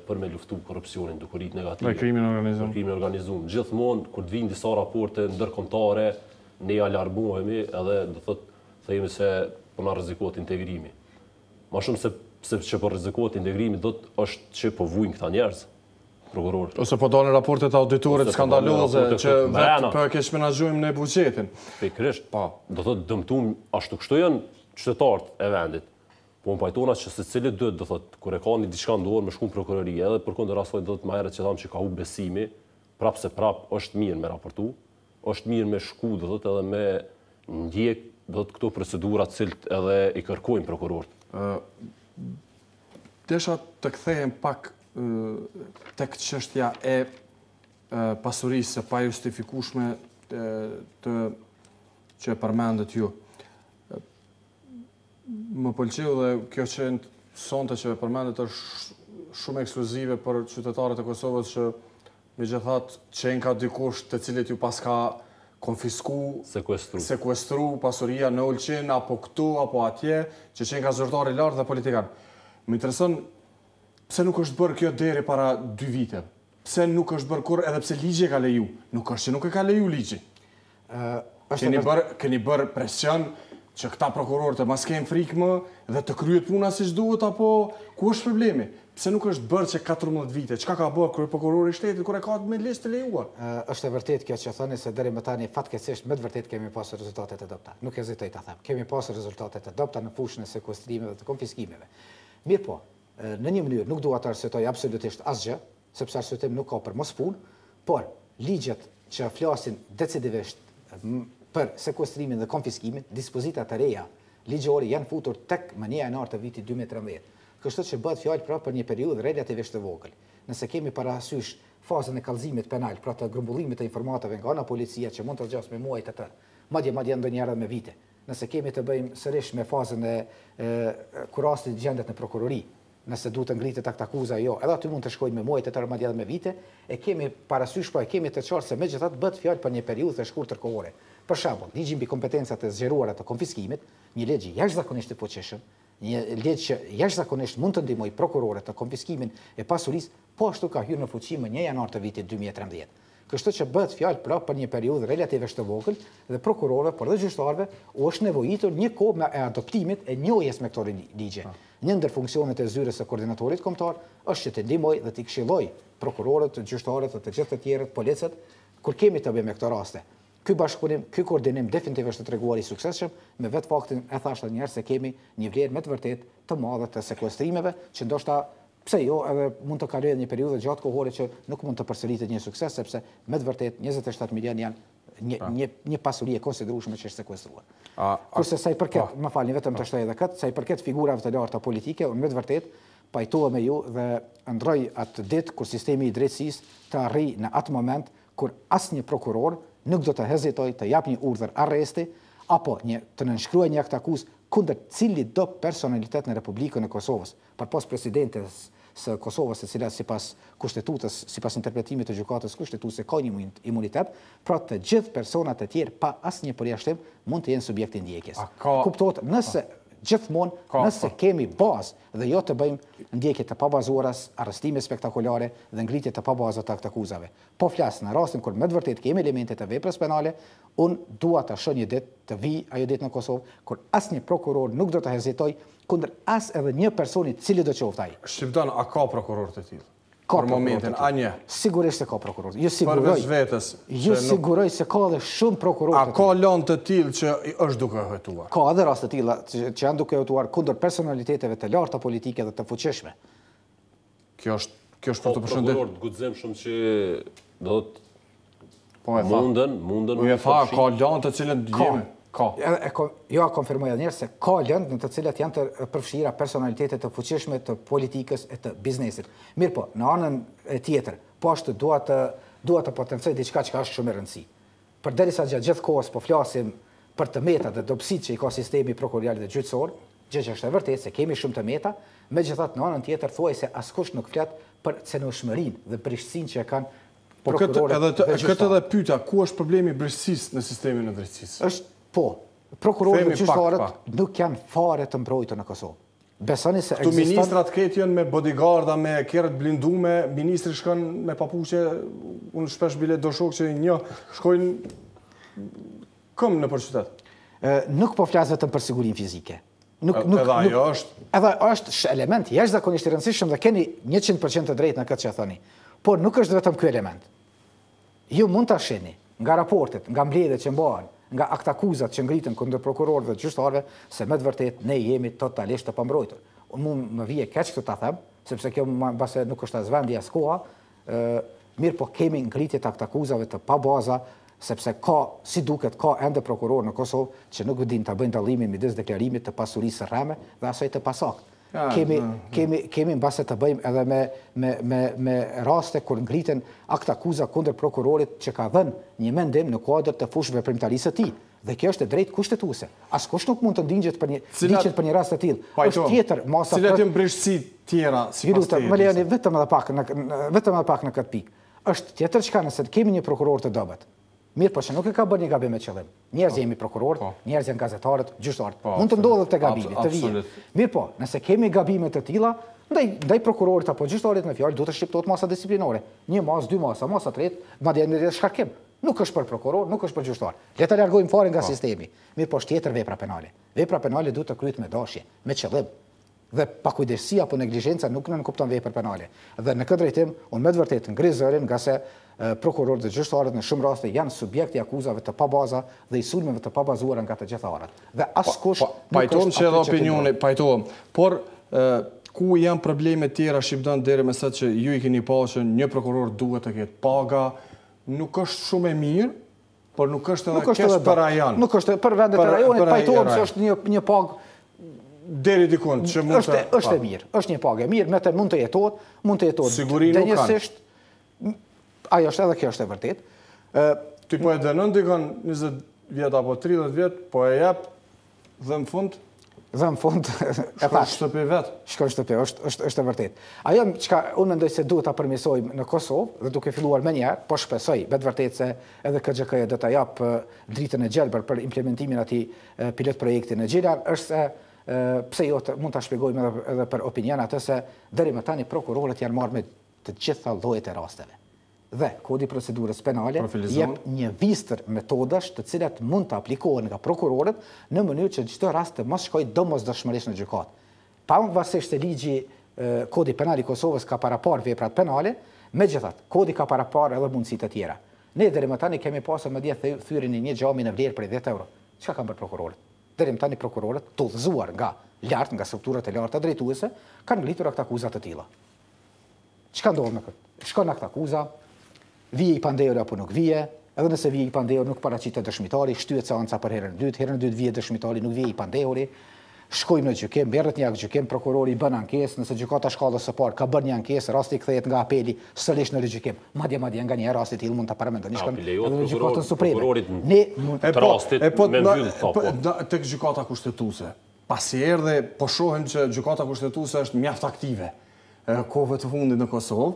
për me luftu korupcionin, duke rritë negativë. Për krimin organizum. Për krimin organizum. Gjithmonë, kur të vinë disa raporte ndërkomtare, ne alarmohemi edhe dhe thëtë, thejemi se përna po rizikot integrimi. Ma shumë se, se që për po rizikot integrimi, do të është që po vujnë këta njerëz, prokurorë. Ose po dole raportet auditorit po skandaloze, që vetë për keshë menazhujmë në e buqetin. Pe kresht, pa. dhe thëtë dëmtum, ashtu kështu janë qytetartë e vendit. Po më pajtona që se cilët dhëtë, dhe thëtë, kër e ka një diçka ndohën me shkun prokurëri, edhe për kënë dhe rasfajt dhëtë ma erët që thamë që ka u besimi, prapë se prapë është mirë me raportu, është mirë me shku dhe dhëtë edhe me ndjek dhëtë këto procedurat cilët edhe i kërkojnë prokurërët. Desha të këthejem pak të këtë qështja e pasurisë, pa justifikushme të që e përmendët ju. Më pëlqiu dhe kjo qenë sonte që përmendet është shumë ekskluzive për qytetarët e Kosovës që me gjithat qenë ka dikush të cilit ju pas ka konfisku, sekwestru, sekwestru pasuria në ulqin, apo këtu, apo atje, që qenë ka zërtari i lartë dhe politikan. Më interesën, pse nuk është bërë kjo deri para dy vite? Pse nuk është bërë kur edhe pse ligje ka leju? Nuk është që nuk e ka leju ligje. keni, bërë, keni bërë presion, që këta prokurorët e mas kemë frikë më dhe të kryet puna si që duhet, apo ku është problemi? Pse nuk është bërë që 14 vite, që ka bërë kërë prokurorë i shtetit, kërë e ka me listë të lejuar? është e vërtet kjo që thoni se dheri më tani fatkesisht me të vërtet kemi pasë rezultatet e dopta. Nuk e zitoj të them, kemi pasë rezultatet e dopta në fushën e sekustrimeve të konfiskimeve. Mirë po, në një mënyrë nuk duha të arsitoj absolutisht asgjë, sepse arsitim nuk ka për mos punë, por ligjet që flasin decidivisht për sekuestrimin dhe konfiskimin, dispozita të reja ligjori janë futur tek mënia e nartë të viti 2013. Kështë që bëtë fjallë pra për një periud relativisht të vogël. Nëse kemi parasysh fazën e kalzimit penal, pra të grumbullimit të informatave nga nga policia që mund të rëgjas me muaj të tërë, madje madje ndë dhe me vite. Nëse kemi të bëjmë sërish me fazën e, kurastit gjendet në prokurori, nëse du të ngritit të taktakuza jo, edhe aty mund të shkojnë me muajt e tërë madje me vite, e kemi parasysh, po e kemi të qarë se me gjithat bëtë fjallë për një periud të shkur tërkohore. kohore. Për shembull, ligji mbi kompetencat e zgjeruara të konfiskimit, një ligj jashtëzakonisht i fuqishëm, një ligj që jashtëzakonisht mund të ndihmojë prokurorët të konfiskimin e pasurisë, po ashtu ka hyrë në fuqi më 1 janar të vitit 2013. Kështu që bëhet fjalë pra për një periudhë relativisht të vogël dhe prokurorëve por dhe gjyqtarëve u është nevojitur një kohë me e adoptimit e njohjes me këtë ligje. Ah. Një ndër funksionet e zyrës së koordinatorit kombëtar është që të ndihmoj dhe të këshilloj prokurorët, gjyqtarët dhe të gjithë të tjerët policët kur kemi të bëjmë me këto raste. Ky bashkëpunim, ky koordinim definitiv është të treguar i suksesshëm me vetë faktin e thashë edhe një herë se kemi një vlerë me të vërtetë të madhe të sekuestrimeve që ndoshta pse jo edhe mund të kalojë një periudhë gjatë kohore që nuk mund të përsëritet një sukses sepse me të vërtetë 27 milion janë një pa. një një pasuri e konsiderueshme që është sekuestruar. A, a kurse sa i përket, po. më falni, vetëm të po. shtoj edhe këtë, sa i përket figurave të larta politike, unë me të vërtetë pajtohem me ju dhe ndroj atë ditë kur sistemi i drejtësisë të arrijë në atë moment kur asnjë prokuror nuk do të hezitoj të jap një urdhër arresti apo të nënshkruaj një akt akuz kundër cili do personalitet në Republikën e Kosovës, për pos presidentes së Kosovës, e cila sipas kushtetutës, sipas interpretimit të gjykatës kushtetuese ka një imunitet, pra të gjithë personat e tjerë pa asnjë përjashtim mund të jenë subjekti ndjekjes. Ka... nëse gjithmon nëse kemi bazë dhe jo të bëjmë ndjekit të pabazuaras, arrestime spektakulare dhe ngritit të pabazat të aktakuzave. Po flasë në rastin kur me dëvërtit kemi elemente të vepres penale, unë dua të shë një ditë të vi ajo ditë në Kosovë, kur asë një prokuror nuk do të hezitoj, kunder asë edhe një personit cili do qoftaj. Shqiptan, a ka prokuror të tillë? ka për momentin, a një? Sigurisht se ka prokurorët. Ju siguroj. Ju siguroj se ka dhe shumë prokurorët. A ka lënë të tillë që është duke hetuar? Ka edhe raste të tilla që, janë duke hetuar kundër personaliteteve të larta politike dhe të fuqishme. Kjo është kjo është po, për të përshëndetur. Prokurorët gudzem shumë që do të Po e fa. Mundën, mundën. Po fa, ka lënë të cilën jemi. Ka. jo a konfirmoj edhe njerë se ka lëndë në të cilat janë të përfshira personalitetet të fuqishme të politikës e të biznesit. Mirë po, në anën e tjetër, po ashtë duat të, dua të potencoj diçka që ka është shumë e rëndësi. Për deri sa gjatë gjithë kohës po flasim për të meta dhe dopsit që i ka sistemi prokurial dhe gjyqësor, gjë që është e vërtet se kemi shumë të meta, me gjithat në anën tjetër thuaj se askush nuk flatë për shmërin dhe prishtësin që e kanë Po këtë edhe këtë edhe pyta, ku është problemi brejtësisë në sistemin e drejtësisë? Është Po, prokurorët e qyshtarët nuk janë fare të mbrojtë në Kosovë. Besoni se ekziston... Këtu ministrat këtë jënë me bodyguarda, me kjerët blindume, ministri shkën me papuqe, unë shpesh bilet do shokë që një, shkojnë këmë në përqytet. Nuk po flasë vetëm për sigurin fizike. Nuk, edhe ajo është? Edhe është element, jeshtë zakonisht i rëndësishëm dhe keni 100% të drejtë në këtë që e thoni. Por nuk është vetëm kjo element. Ju mund të asheni, nga raportet, nga mbledhe që mbojnë, nga aktakuzat që ngritën këndër prokurorëve dhe gjyshtarve, se me të vërtetë ne jemi totalisht të pambrojtur. Unë mund më vije keq këtë ta them, sepse kjo më base nuk është as vendi as ë mirë po kemi ngritje aktakuzave të pa baza sepse ka, si duket, ka ende prokuror në Kosovë që nuk vëdin të bëjnë dalimin midis deklarimit të pasurisë rreme dhe asaj të pasaktë. Ah, kemi, kemi, ah, ah. kemi në base të bëjmë edhe me, me, me, raste kër ngritën akt akuza kunder prokurorit që ka dhen një mendim në kuadrë të fushve primtarisë ti. Dhe kjo është e drejtë kushtetuese. As kush nuk mund të ndingjet për një për një rast të tillë. Është tjetër masa. Cilat janë brishtësi tjera pas të. Më lejoni vetëm edhe pak në, vetëm edhe pak në këtë pikë. Është tjetër çka nëse kemi një prokuror të dobët. Mirë, po se nuk e ka bërë një gabim me qëllim. Njerëz po. jemi prokurorët, po. njerëz janë gazetarët, gjyqtarët. Po, Mund të ndodhet të gabimi, të vijë. Mirë po, nëse kemi gabime të tilla, ndaj ndaj prokurorit apo gjyqtarit me fjalë duhet të shqiptohet masa disiplinore. Një mas, dy masë masa tretë, madje edhe shkarkim. Nuk është për prokuror, nuk është për gjyqtar. Le ta largojmë fare nga sistemi. Mirë, po shtjetër vepra penale. Vepra penale duhet të kryhet me dashje, me qëllim dhe pa kujdesia apo neglizhenca nuk nën kupton vepër penale. Dhe në këtë drejtim, unë me të vërtetë ngri zërin nga se prokuror dhe gjështarët në shumë raste janë subjekti akuzave të pabaza dhe i sulmeve të pabazuar nga të gjëtharët. Dhe askush nuk është... Pajtojmë që edhe opinioni, pajtojmë, por ku janë probleme tjera Shqiptan dhere me sa që ju i keni pasur që një prokuror duhet të ketë paga, nuk është shumë e mirë, por nuk është edhe kështë për rajan. Nuk është për vendet e rajonit, pajtojmë që është një pagë Deri dikon, që mund të... është e mirë, është një pagë e mirë, me të mund të jetot, mund të jetot... Sigurin nuk kanë ajo është edhe kjo është e vërtit. Ë ti po e dënon dikon 20 vjet apo 30 vjet, po e jap dhe në fund dhe në fund e pa. Shkon shtëpi vet. Shkon është është është e vërtit. Ajo çka unë mendoj se duhet ta përmisojmë në Kosovë dhe duke filluar më një herë, po shpresoj betë vërtet se edhe KXK do ta jap dritën e gjelbër për implementimin ati pilot projekti në Gjilan, është se pse jo të mund ta shpjegojmë edhe edhe për opinion atë se deri më tani prokurorët janë marrë me të gjitha llojet e rasteve dhe kodi procedurës penale jep një vistër metodash të cilat mund të aplikohen nga prokuroret në mënyrë që në qëtë rast të mos shkoj do mos dëshmërish në gjukat. Pa më vasesh të ligji kodi penali Kosovës ka parapar veprat penale, me gjithat, kodi ka parapar edhe mundësit të tjera. Ne dhe rëmë tani kemi pasë më dje thyrin i një gjami në vlerë për 10 euro. Qa kam për prokuroret? Dhe rëmë tani prokuroret të dhëzuar nga lartë, nga strukturët e lartë të drejtuese, kanë ngritur akta kuzat të tila. Qa ndohë me këtë? akta kuzat? vije i pandehur apo nuk vije, edhe nëse vije i pandehur nuk paraqitet dëshmitari, shtyhet seanca për herën e dytë, herën e dytë vije dëshmitari, nuk vije i pandehuri, shkojmë në gjykim, merret një akt gjykim, prokurori i bën ankesë, nëse gjykata shkallës së parë ka bërë një ankesë, rasti kthehet nga apeli sërish në gjykim. Madje madje nga një herë rasti i mund të parë mendonish kam. Jo, në gjykatë supreme. Ne e po, e po, me po, mbyll po. Tek gjykata kushtetuese. Pasi erdhe po shohim që gjykata kushtetuese është mjaft aktive. Kohëve të fundit në Kosovë,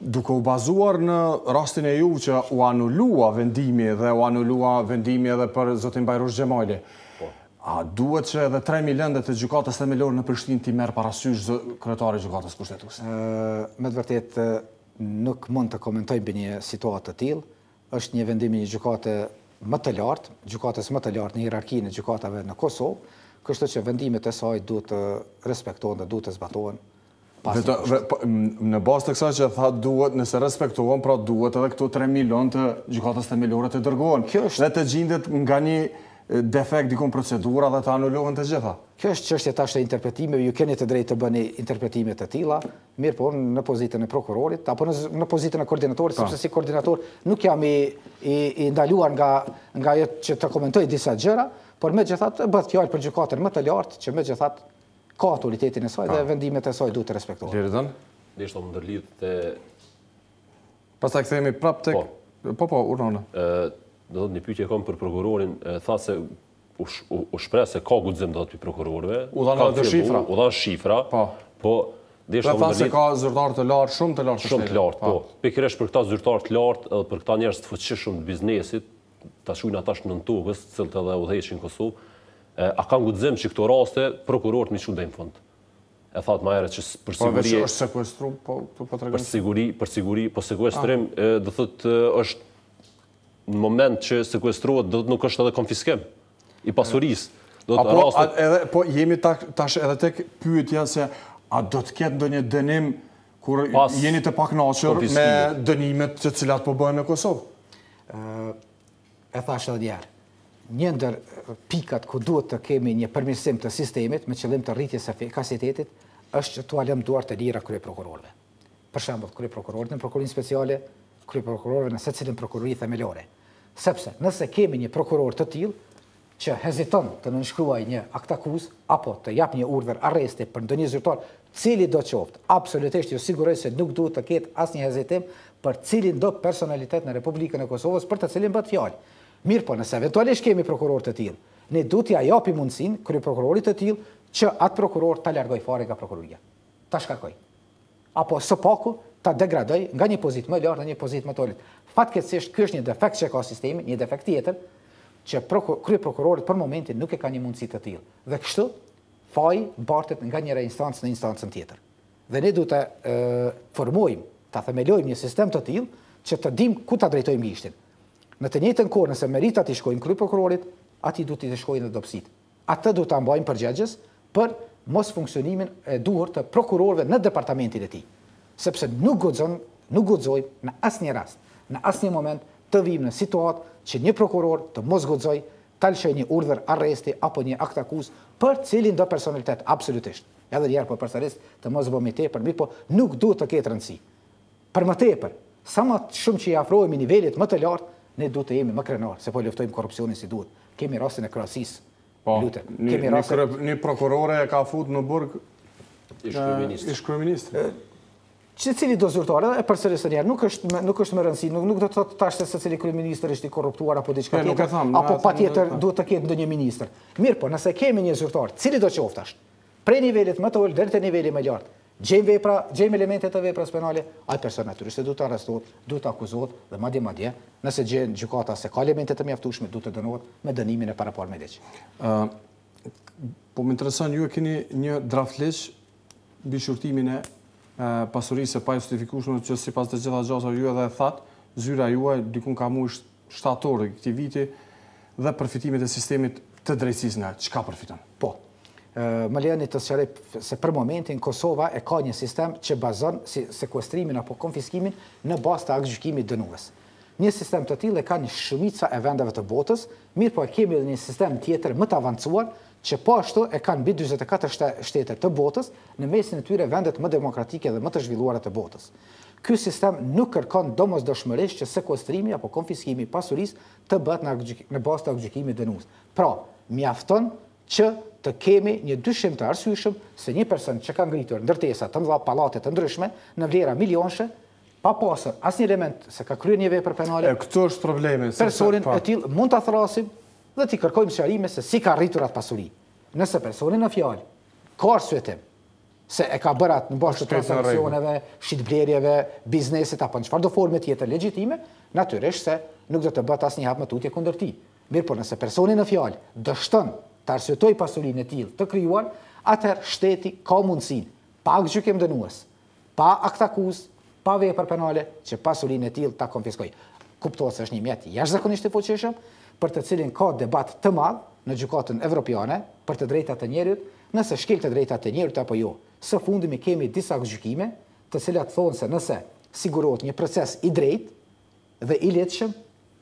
duke u bazuar në rastin e ju që u anullua vendimi dhe u anullua vendimi edhe për Zotin Bajrush Gjemajli, po. a duhet që edhe 3.000 lëndet të gjukatës të melorë në Prishtin ti merë parasysh kretari gjukatës kushtetus? Me të vërtet, nuk mund të komentojnë bë një situatë të tilë, është një vendimi një gjukatë më të lartë, gjukatës më të lartë në hierarkinë në gjukatave në Kosovë, kështë që vendimit e saj duhet të respektohen dhe duhet të zbatohen Po, në bazë të kësa që tha duhet, nëse respektuon, pra duhet edhe këto 3 milion të gjukatës të milore të dërgohen. Dhe të gjindit nga një defekt dikon procedura dhe të anullohen të gjitha. Kjo është që është e tashtë interpretime, ju keni të drejtë të bëni interpretime të tila, mirë por në pozitën e prokurorit, apo në pozitën e koordinatorit, po. sepse si koordinator nuk jam i ndaluar nga jetë që të komentoj disa gjëra, por me gjithat bëth fjallë për gjukatën më të lartë, që me gjithat ka autoritetin e saj dhe vendimet e saj duhet të respektohet. Lirëdhën? Dhe ishtë të ndërlidh të... Pas të këthejemi prap të... Po, po, po urnone. Dhe dhëtë një pyqe e kom për prokurorin, tha se u shpresë se ka gudzim do dhëtë për prokurorve. U dhanë dhe shifra. U dhanë shifra. Po. Po, dhe ishtë tha se ka zyrtar të lartë, shumë të lartë. Shumë të lartë, po. Pekiresh po. për këta zyrtar të lartë edhe për këta njerës të fëqishëm të biznesit, ta shujnë atash në në tokës, cëllë të edhe u dhejshin Kosovë, a kanë gudzim që këto raste prokuror të miqu dhe në fund. E thatë ma erë që për po, siguri... Po, është sekuestru, po të po të Për siguri, për siguri, po sekuestrim, ah. dhe thëtë është në moment që sekuestruat, dhe nuk është edhe konfiskem, i pasuris. Po, jemi tash edhe tek pyetja se, a do të ketë ndonjë një dënim kur jeni të pak nashër me dënimet që cilat po bëhen në Kosovë? E thashtë edhe djerë, një ndër eh, pikat ku duhet të kemi një përmirësim të sistemit me qëllim të rritjes së efikasitetit është që tua lëm duart lira krye prokurorëve. Për shembull, krye prokurorët në prokurorinë speciale, krye prokurorëve në secilin prokurori themelore. Sepse nëse kemi një prokuror të tillë që heziton të nënshkruaj një akt apo të jap një urdhër arresti për ndonjë zyrtar, cili do qoftë, absolutisht ju jo siguroj se nuk duhet të ketë asnjë hezitim për cilin do personalitet në Republikën e Kosovës për të cilin bëhet Mirë po, nëse eventualisht kemi prokuror të tjilë, ne du t'ja japi mundësin kërë prokurorit të tjilë që atë prokuror t'a lërgoj fare nga prokuroria. T'a shkarkoj. Apo së paku t'a degradoj nga një pozit më lartë, një pozit më tolit. Fatë këtë seshtë është një defekt që ka sistemi, një defekt tjetër, që kërë prokurorit për momentin nuk e ka një mundësit të tjilë. Dhe kështu, faj bartët nga njëre instancë në instancën tjetër. Dhe ne du të formojmë, t'a themelojmë një sistem të tjilë, që të dim ku t'a drejtojmë gjishtin. Në të njëjtën kohë, nëse meritat i shkojnë kryeprokurorit, aty duhet të shkojnë në dopsit. Atë do ta mbajnë për gjergjës, për mos funksionimin e duhur të prokurorëve në departamentin e tij. Sepse nuk guxon, nuk guxoj në asnjë rast, në asnjë moment të vim në situatë që një prokuror të mos që e një urdhër arresti apo një akt akus, për cilin do personalitet absolutisht. Ja dhe herë po përsëris të mos bëmi tepër mbi, po nuk duhet të ketë rëndësi. Për më sa më shumë që i afrohemi nivelit më të lartë, ne du të jemi më krenar, se po leftojmë korupcionin si duhet. Kemi rastin e krasis, Po, Një prokurore e ka fut në burg, ish kërëministrë. Eh, eh, që cili do zyrtuar, edhe e përse resë njerë, nuk është më rëndësi, nuk do të të tashtë se cili kërën minister është i korruptuar, apo diqka tjetër, apo pa tjetër duhet të ketë ndë një minister. Mirë po, nëse kemi një zyrtuar, cili do që oftasht, pre nivellit më të ullë, dhe në nivellit më ljartë, gjejmë vepra, elementet të veprës penale, ai person natyrisht du të arrestohet, du të akuzohet dhe madje madje, nëse gjejmë gjykata se ka elemente të mjaftueshme, du të dënohet me dënimin e paraparme ligj. Ë po më intereson ju e keni një draft ligj mbi shurtimin e pasurisë pasurisë së pajustifikueshme që sipas të gjitha gjasave ju edhe e that, zyra juaj dikun ka mush shtatorë këtij viti dhe përfitimet e sistemit të drejtësisë nga çka përfiton. Po, më lejoni të sqaroj se për momentin Kosova e ka një sistem që bazon si sekuestrimin apo konfiskimin në bazë të akt gjykimit dënues. Një sistem të tillë ka një shumica e vendeve të botës, mirë po e kemi një sistem tjetër më të avancuar që po ashtu e kanë mbi 44 shtete të botës, në mesin e tyre vendet më demokratike dhe më të zhvilluara të botës. Ky sistem nuk kërkon domosdoshmërisht që sekuestrimi apo konfiskimi i pasurisë të bëhet në, në bazë të akt gjykimit dënues. Pra, mjafton që të kemi një dyshim të arsyshëm se një person që ka ngritur ndërtesa të mëdha palatet të ndryshme në vlera milionshe, pa pasur asnjë element se ka kryer një vepër penale. E këtu është problemi. Personin e tillë mund ta thrasim dhe ti kërkojmë sqarime se si ka arritur atë pasuri. Nëse personi në fjalë ka arsyetim se e ka bërat në bashkë të transakcioneve, shitblerjeve, bizneset, apo në qëfar do forme tjetër legjitime, natyresh se nuk do të bëtë asë një hapë më tutje ti. Mirë, por nëse personi në fjalë dështën të arsyetoj pasurin e tillë të krijuar, atëherë shteti ka mundësin, pa gjykim dënues, pa aktakus, pa pa vepër penale që pasurin e tillë ta konfiskoj. Kuptohet se është një mjet jashtëzakonisht i fuqishëm për të cilin ka debat të madh në gjykatën evropiane për të drejtat e njerët, nëse shkel të drejtat e njerët apo jo. Së fundi kemi disa gjykime, të cilat thonë se nëse sigurohet një proces i drejtë dhe i lehtëshëm,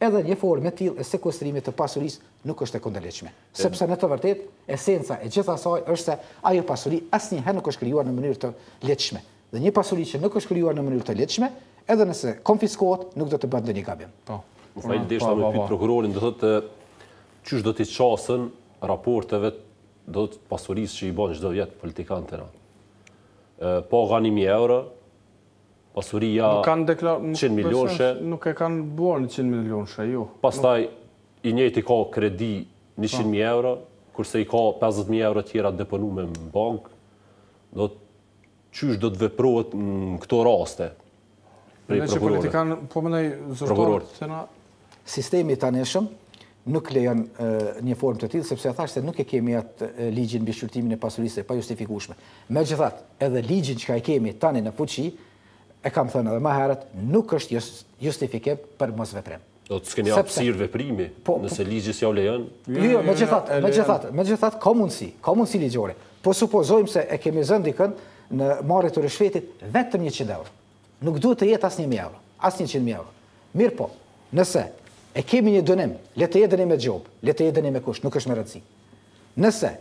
edhe një formë e tillë e sekuestrimit të pasurisë nuk është e kundërshtshme. Sepse në të vërtetë, esenca e gjithasaj është se ajo pasuri asnjëherë nuk është krijuar në mënyrë të lehtëshme. Dhe një pasuri që nuk është krijuar në mënyrë të lehtëshme, edhe nëse konfiskohet, nuk do të bëhet ndonjë gabim. Po. Më fal deshtë në pyet po. prokurorin, do të çysh do të çasën raporteve do të pasurisë që i bën çdo vit politikanët. Ë po gani 1000 euro, pasuria nuk kanë 100 nuk, milionshe. nuk e kanë buar në 100 milionshe, ju. Jo. Pastaj, nuk... i njëti ka kredi 100.000 po. euro, kurse i ka 50.000 euro tjera deponu me në bank, do të qysh do të veprohet në këto raste. Prej prokurorët. Ne që politikanë, po Sistemi të aneshëm, nuk lejon një formë të tillë sepse thashë se nuk e kemi atë ligjin mbi e pasurisë pa Me Megjithatë, edhe ligjin që ka e kemi tani në fuqi e kam thënë edhe herët, nuk është justifikim për mos veprim. Do të s'keni apsirë veprimi, po, po- nëse ligjës ja u lejon? Jo, jo me gjithat, me gjithat, me gjithat, ka mundësi, ka mundësi ligjore. Po supozojmë se e kemi zëndikën në marit të rëshvetit vetëm 100 euro. Nuk duhet të jetë as 1.000 euro, as 100.000 euro. Mirë po, nëse e kemi një dënim, le të jetë dënim me gjobë, le të jetë dënim me kush, nuk është me rëndësi. Nëse,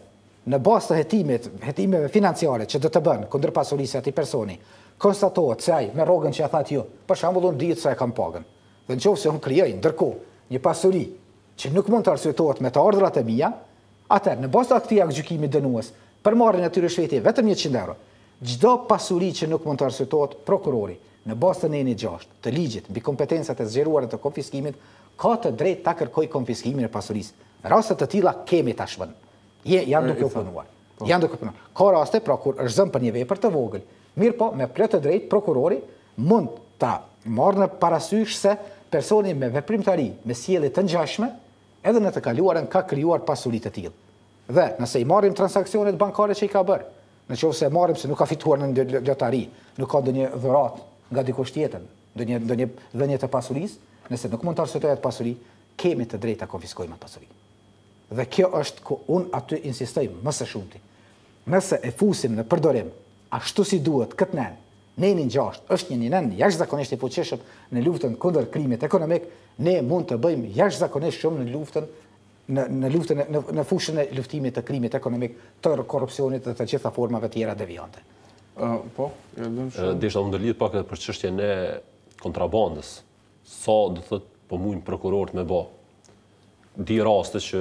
në bas të hetimit, hetimeve financiare që dhe të bënë, këndër pasurisë ati personi, konstatohet se ai me rrogën që ja tha ti, për shembull un dihet se e kam pagën. Dhe se un krijoj ndërkohë një pasuri që nuk mund të arsyetohet me të ardhurat e mia, atëherë në bazë të këtij gjykimi dënues, për marrjen e atyre shëtitë vetëm 100 euro. Çdo pasuri që nuk mund të arsyetohet prokurori në bazë të nenit 6 të ligjit mbi kompetencat e zgjeruara të konfiskimit, ka të drejtë ta kërkojë konfiskimin e pasurisë. Raste të tilla kemi tashmë. Je, janë duke u punuar. Po. Janë duke u punuar. Ka raste prokuror është zënë për një vepër të vogël, Mirë po, me pletë të drejt, prokurori mund të marrë në parasysh se personi me veprim të ri, me sielit të njashme, edhe në të kaluarën ka kryuar pasurit të tjilë. Dhe nëse i marrim transakcionet bankare që i ka bërë, në që ose marrim se nuk ka fituar në ndërgjotari, nuk ka ndë një dhërat nga diko tjetën, dhe një të pasuris, nëse nuk mund të arsëtoj pasuri, kemi të drejt të konfiskojmë atë pasuri. Dhe kjo është ku unë aty insistojmë mëse shumëti. Nëse e fusim në përdorim ashtu si duhet kët nen. Neni 6 është një nen jashtëzakonisht i fuqishëm në luftën kundër krimit ekonomik, ne mund të bëjmë jashtëzakonisht shumë në luftën në në luftën në, në fushën e luftimit të krimit ekonomik, të korrupsionit dhe të gjitha formave tjera devijante. Ë po, e lëm shumë. Uh, Desha ndërlidh pak edhe për çështjen e kontrabandës. Sa so, do thotë po prokurorët me bë. Di raste që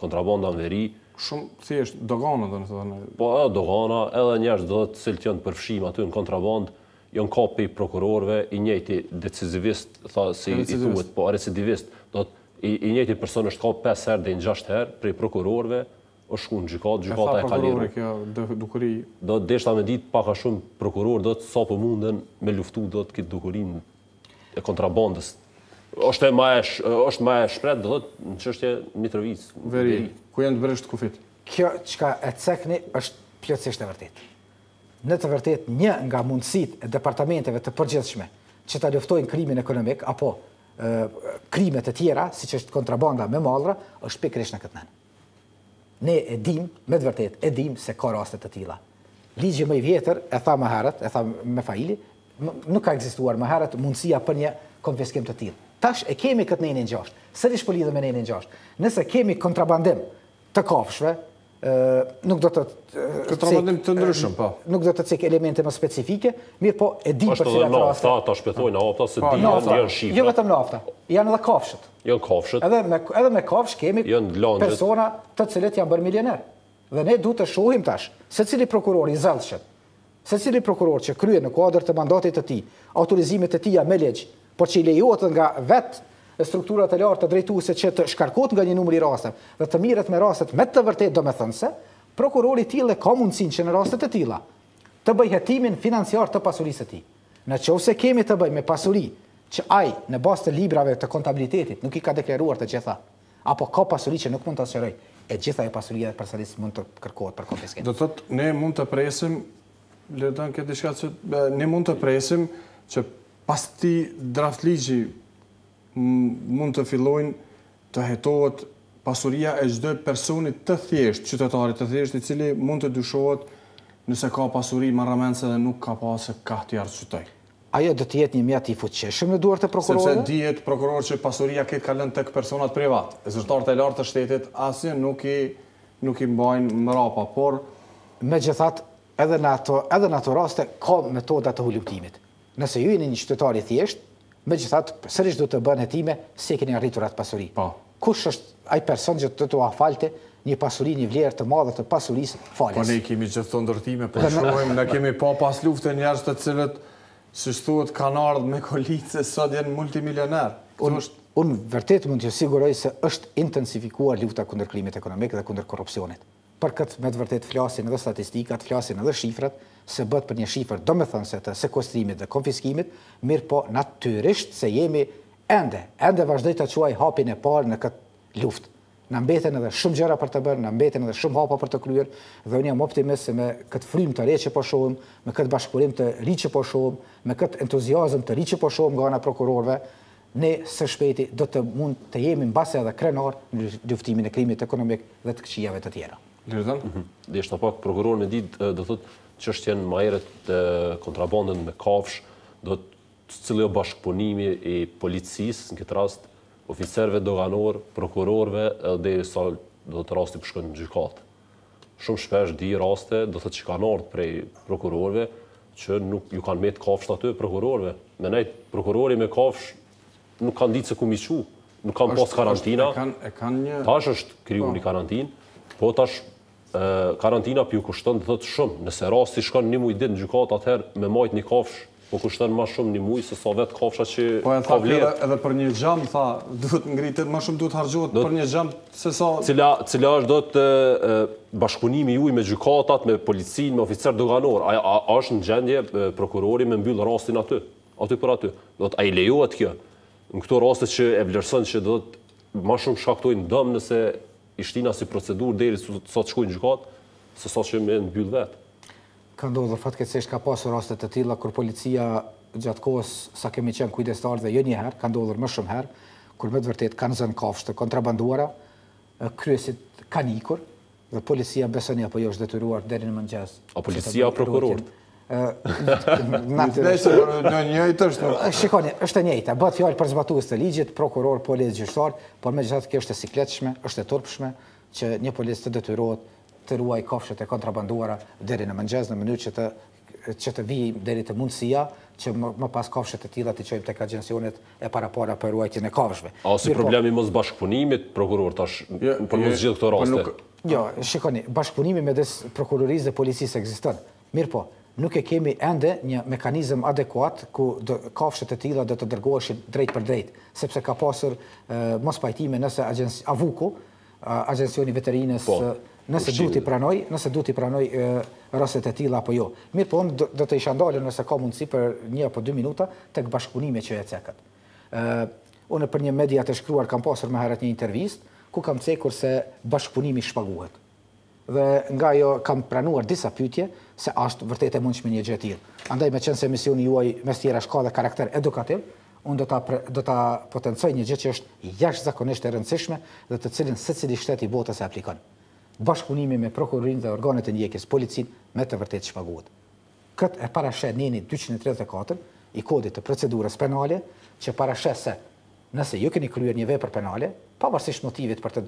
kontrabanda në veri, shumë thjesht dogana do të thonë. Po, edhe dogana, edhe njerëz do të cilët janë përfshim aty në kontraband, janë kopi prokurorëve, i njëjti decizivist, tha si i thuhet, po recidivist, do të i, i njëjti person është ka 5 herë deri në 6 herë për prokurorëve, o shkun gjykat, gjykata e kalirë. E tha prokurore kjo dukëri... Do të deshta me ditë paka shumë prokuror, do të sa po për munden me luftu do të këtë dukurin e kontrabandës është ma e është ma e shpret do thotë në çështje Mitrovic. Veri, ku janë të bërështë këto kufit? Kjo çka e cekni është plotësisht e vërtetë. Në të vërtetë një nga mundësitë e departamenteve të përgjithshme që ta luftojnë krimin ekonomik apo krimet e tjera, siç është kontrabanda me mallra, është pikërisht në këtë nën. Ne e dim, me të vërtetë e dim se ka raste të tilla. Ligji më i vjetër, e tha më herët, e tha me faili, nuk ka ekzistuar më herët mundësia për një konfiskim të tillë. Tash e kemi këtë nenin gjasht. Sërish po lidhëm me nenin gjasht. Nëse kemi kontrabandim të kafshve, nuk do të të trabandim të ndryshëm, po. Nuk do të cek elemente më specifike, mirë po e di për cilat raste. Ashtë edhe nafta, ta shpethojnë nafta, se po, di janë janë shifra. Jo vetëm nafta, janë edhe kafshët. Janë kafshët. Edhe me, edhe me kemi persona të cilët janë bërë milioner. Dhe ne du të shohim tash, se cili prokuror i zelëshet, se cili prokuror që kryen në kuadrë të mandatit të ti, autorizimit të tija me legjë, por që i lejot nga vetë strukturat e lartë të drejtuese që të shkarkot nga një numëri rastet dhe të miret me rastet me të vërtet do me thënëse, prokurori tjile ka mundësin që në rastet e tjila të bëj hetimin financiar të pasurisë të ti. Në që ose kemi të bëj me pasuri që aj në bastë të librave të kontabilitetit nuk i ka deklaruar të gjitha, apo ka pasuri që nuk mund të asëqeroj, e gjitha e pasuri e personalisë mund të kërkohet për konfiskim. Do thot, ne mund të presim, le të në këtë që ne mund të presim që pas ti draft ligji mund të fillojnë të hetohet pasuria e çdo personit të thjesht, qytetarit të thjesht i cili mund të dyshohet nëse ka pasuri marramendse dhe nuk ka se ka të ardhur qytet. Ajo do të jetë një mjet i fuqishëm në duart e prokurorëve. Sepse dihet prokurorët që pasuria këtë ka lënë tek personat privat. Zyrtarët e lartë të shtetit asnjë nuk i nuk i mbajnë mrapa, por megjithatë edhe në ato edhe në ato raste ka metoda të huluptimit nëse ju jeni një qytetar i thjesht, megjithatë sërish do të bën hetime se keni arritur atë pasuri. Po. Kush është ai person që të tua falte një pasuri një vlerë të madhe të pasurisë falës? Po ne kemi gjithë të ndërtime, po shohim, ne kemi pa pas luftë njerëz të cilët si thuhet kanë ardhur me kolice sot janë multimilionerë. Unë është un vërtet mund të siguroj se është intensifikuar lufta kundër krimit ekonomik dhe kundër korrupsionit. Për këtë me të flasin edhe statistikat, flasin edhe shifrat, se bëtë për një shifër do me thënë se të sekostrimit dhe konfiskimit, mirë po natyrisht se jemi ende, ende vazhdoj të quaj hapin e parë në këtë luft. Në mbeten edhe shumë gjëra për të bërë, në mbeten edhe shumë hapa për të kryer, dhe unë jam optimist se me këtë frim të re që po shohim, me këtë bashkëpunim të ri që po shohim, me këtë entuziazëm të ri që po shohim nga ana prokurorëve, ne së shpejti do të mund të jemi mbase edhe krenar në luftimin e krimit ekonomik dhe të këqijave të tjera. Lirëzan? Mm -hmm. prokurorën e ditë do thotë që është jenë të kontrabandën me kafsh, do të cilë jo bashkëpunimi i policisë, në këtë rast, oficerve doganorë, prokurorve, dhe i sa do të rasti përshkën në gjykatë. Shumë shpesh di raste, do të që kanë ardhë prej prokurorve, që nuk ju kanë metë kafsh të aty prokurorve. Me nejtë, prokurori me kafsh nuk kanë ditë se ku mi nuk kanë pas karantina, tash është kriju po. një karantinë, po tash karantina për ju kushtën dhe të shumë. Nëse rasti shkon një mujë ditë në gjukat, atëherë me majtë një kafsh, po kushtën ma shumë një mujë, se sa vetë kafsha që ka vletë. Po e në tha, edhe për një gjam, tha, duhet ngritit, ma shumë duhet hargjohet për një gjam, se sa... Cila, cila është do të bashkunimi juj me gjukatat, me policin, me oficer doganor, a, është në gjendje prokurori me mbyllë rastin aty, aty për aty. Do të a lejohet kjo, në këto rast që e do të ma shumë shaktojnë dëmë nëse shtina si procedur deri sot shkujnë gjukat, së sot që me në bjullë vetë. Ka ndohë dhe fatke ka pasë rastet të tila, kur policia gjatë kohës sa kemi qenë kujdestarë dhe jo njëherë, ka ndohë dhe më shumë herë, kur me të vërtet kanë zënë kafshtë, kontrabanduara, kryesit kanë ikur, dhe policia besënja për jo është detyruar dheri në mëngjes. A policia prokurorët? Në është... Shikoni, është njëjta bëtë fjallë për zbatuës të ligjit, prokuror, polis, gjyshtar, por me gjithatë kjo është e sikletëshme, është e turpshme që një polis të detyruat të ruaj kafshet e kontrabanduara dheri në mëngjes, në mënyrë që të vijë dheri të mundësia, që më pas kafshet e tila të qojmë të kagjensionit e para para për ruajtjën e kafshve. A ose po- problemi mos bashkëpunimit, prokuror, tash, për mos gjithë këto po raste? Jo, shikoni, bashkëpunimi me desë dhe policisë e gzistën. Mirë po, nuk e kemi ende një mekanizm adekuat ku kafshet e tila dhe të dërgoheshin drejt për drejt, sepse ka pasur mos pajtime nëse avuku, agencioni veterinës, po, nëse du t'i pranoj, nëse du t'i pranoj rëset e tila apo jo. Mirë po, dhe të ishandale nëse ka mundësi për një apo dy minuta të këbashkunime që e cekat. Unë për një media të shkruar kam pasur me herat një intervjist, ku kam cekur se bashkëpunimi shpaguhet dhe nga jo kam pranuar disa pytje se ashtë vërtet e mund shme një gjëtir. Andaj me qenë se misioni juaj mes tjera shka dhe karakter edukativ, unë do ta, do ta potencoj një gjë që është jash zakonisht e rëndësishme dhe të cilin se cili shteti botës e aplikon. Bashkëpunimi me prokurin dhe organet e njekis, policin, me të vërtet shpagohet. Këtë e parashet njeni 234 i kodit të procedurës penale që parashet se nëse ju keni kryer një vepër penale, pavarësisht motivit për të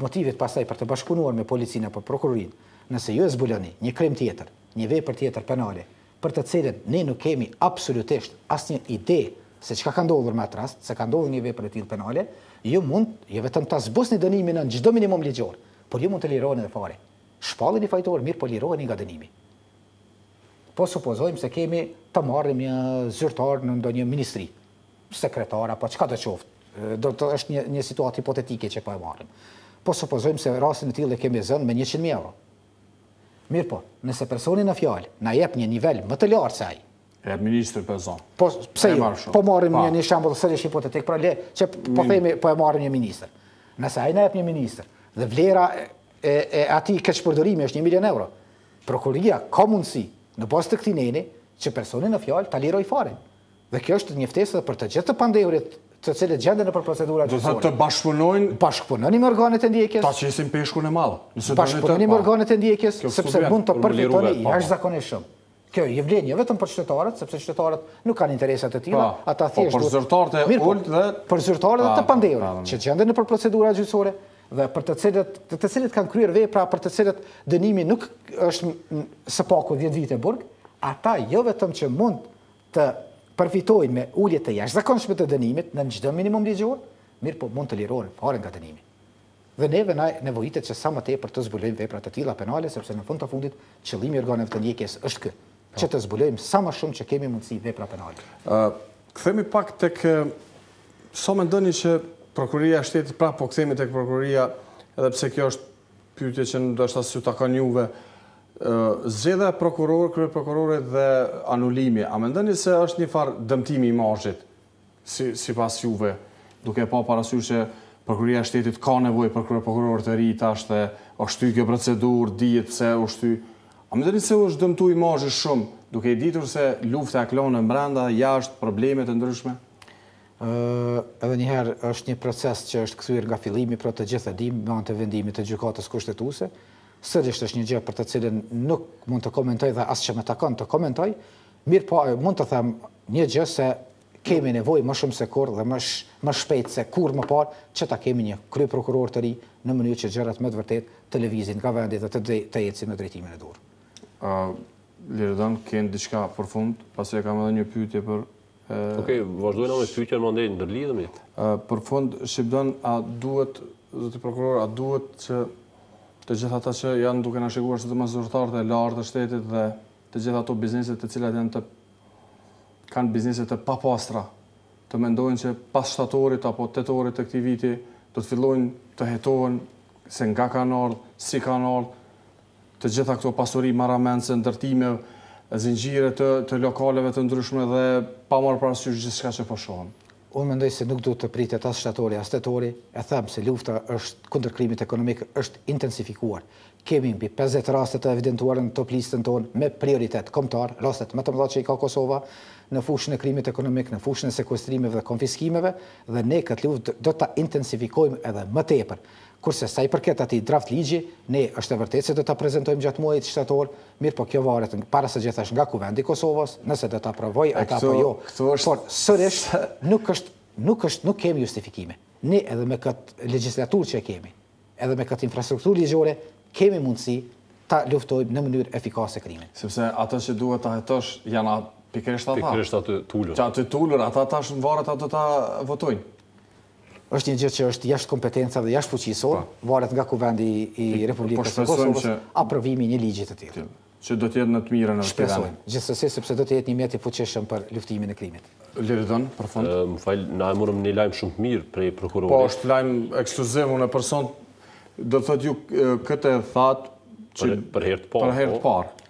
motivet pasaj për të bashkunuar me policinë apo prokurorin, nëse ju e zbuloni një krim tjetër, një vepër tjetër penale, për të cilën ne nuk kemi absolutisht asnjë ide se çka ka ndodhur me atras, se ka ndodhur një vepër e tillë penale, ju mund ju vetëm ta një dënimin në çdo minimum ligjor, por ju mund të lirohen edhe fare. Shpallin i fajtor, mirë po lirohen i nga dënimi. Po supozojmë se kemi të marrim një zyrtar në ndonjë ministri, sekretar apo çka të qoftë. Do të është një një situatë hipotetike që po e marrim po supozojmë se rastin e tillë kemi zënë me 100000 euro. Mirë po, nëse personi në fjalë na jep një nivel më të lartë se ai. E administrë për zonë. Po, pse jo? Po marrim një një shambo të sëllë shqipot tek pra le, që po themi, po e marrim një minister. Nëse na jep një minister, dhe vlera e, e ati këtë shpërdërimi është 1 milion euro, prokuria ka mundësi në bas të këti neni që personi në fjallë të liroj fare. Dhe kjo është një ftesë për të gjithë të pandehurit të cilët gjenden në për procedura gjysore. Do të thotë bashkëpunojnë bashkëpunojnë me organet e ndjekjes. Ta qesin peshkun e madh. Nëse bashkëpunojnë me po. organet e ndjekjes, sepse mund të përfitoni po, po. jashtëzakonisht. Kjo i vlen jo vetëm për qytetarët, sepse qytetarët nuk kanë interesa të tilla, ata thjesht duhet. për zyrtarët e ulët dhe për zyrtarët e të pandehur që gjenden në për procedura gjysore dhe për të cilët të cilët kanë kryer vepra për të cilët dënimi nuk është së paku 10 vite burg, ata jo vetëm që mund të përfitojnë me ulje të jashtëzakonshme të dënimit në çdo minimum ligjor, mirë po mund të lirohen fare nga dënimi. Dhe neve na nevojitet që sa më tepër të zbulojmë vepra të tilla penale sepse në fund të fundit qëllimi i organeve të ndjekjes është ky, që të zbulojmë sa më shumë që kemi mundësi vepra penale. Ë, pak të pak tek më mendoni që prokuroria e shtetit pra po këthemi të tek prokuroria, edhe pse kjo është pyetje që ndoshta s'ju takon juve zgjedhja e prokurorë, kërë prokurorë dhe anulimi, a me ndëni se është një farë dëmtimi i majhët, si, pas juve, duke pa parasur që prokuria shtetit ka nevoj për kërë prokurorë të rritë, ashtë dhe është ty kjo procedur, dhjetë pëse është ty, a me ndëni se është dëmtu i majhët shumë, duke i ditur se luftë e klonë në mbranda, jashtë, problemet e ndryshme? edhe njëherë është një proces që është këthyrë nga filimi, pro të gjithë edhim, në antë vendimit të gjukatës kushtetuse, sërgjështë është një gjë për të cilin nuk mund të komentoj dhe asë që me takon të komentoj, mirë po mund të them një gjë se kemi nevoj më shumë se kur dhe më shpejt se kur më parë që ta kemi një kry prokuror të ri në mënyrë që gjërat më të vërtet televizin ka vendit dhe të jetësi në drejtimin e dur. Lirëdan, kënë diqka për fund, pasi e kam edhe një pyytje për... Okej, vazhdojnë në pyjtje në mandejnë në lidhëmit. Për fund, Shqipdan, a duhet, zëti prokuror, a duhet që të gjitha ata që janë duke na shikuar të më zyrtar të lartë të shtetit dhe të gjitha ato biznese të cilat janë të kanë biznese të papastra të mendojnë se pas shtatorit apo tetorit të këtij viti do të fillojnë të hetohen se nga kanë ardh, si kanë ardh, të gjitha këto pasuri marramendse ndërtime zinxhire të të lokaleve të ndryshme dhe pa marrë parasysh gjithçka që po unë mendoj se nuk duhet të pritet as shtatori as tetori, e them se lufta është kundër krimit ekonomik është intensifikuar. Kemi mbi 50 raste të evidentuara në top listën tonë me prioritet kombëtar, rastet më të mëdha që i ka Kosova në fushën e krimit ekonomik, në fushën e sekuestrimeve dhe konfiskimeve dhe ne këtë luft do ta intensifikojmë edhe më tepër. Kurse sa i përket ati draft ligji, ne është e vërtet se do ta prezantojmë gjatë muajit shtator, mirë po kjo varet para së gjithash nga kuvendi Kosovës, nëse do ta provoj ata apo jo. është... Por sërish nuk është nuk është nuk kemi justifikime. Ne edhe me këtë legjislaturë që kemi, edhe me këtë infrastrukturë ligjore, kemi mundësi ta luftojmë në mënyrë efikase krimin. Sepse ato që duhet të hetosh janë pikërisht ata. Pikërisht aty tulur. Që aty tulur, ata tash varet ato ta votojnë është një gjë që është jashtë kompetencave dhe jashtë fuqisor, po. varet nga kuvendi i Republikës së Kosovës, që... aprovimi një ligjit të tjilë. Që do tjetë në të mire në të tjilë. Shpesojnë, gjithësëse, sepse do tjetë një i fuqeshëm për luftimin e krimit. Lirëdhën, për fund? E, më falë, na e murëm një lajmë shumë të mirë prej prokurorit. Po, është lajmë ekskluziv, unë e person, do thot ju këtë e thatë, Për, herë të parë. Për herë të po. parë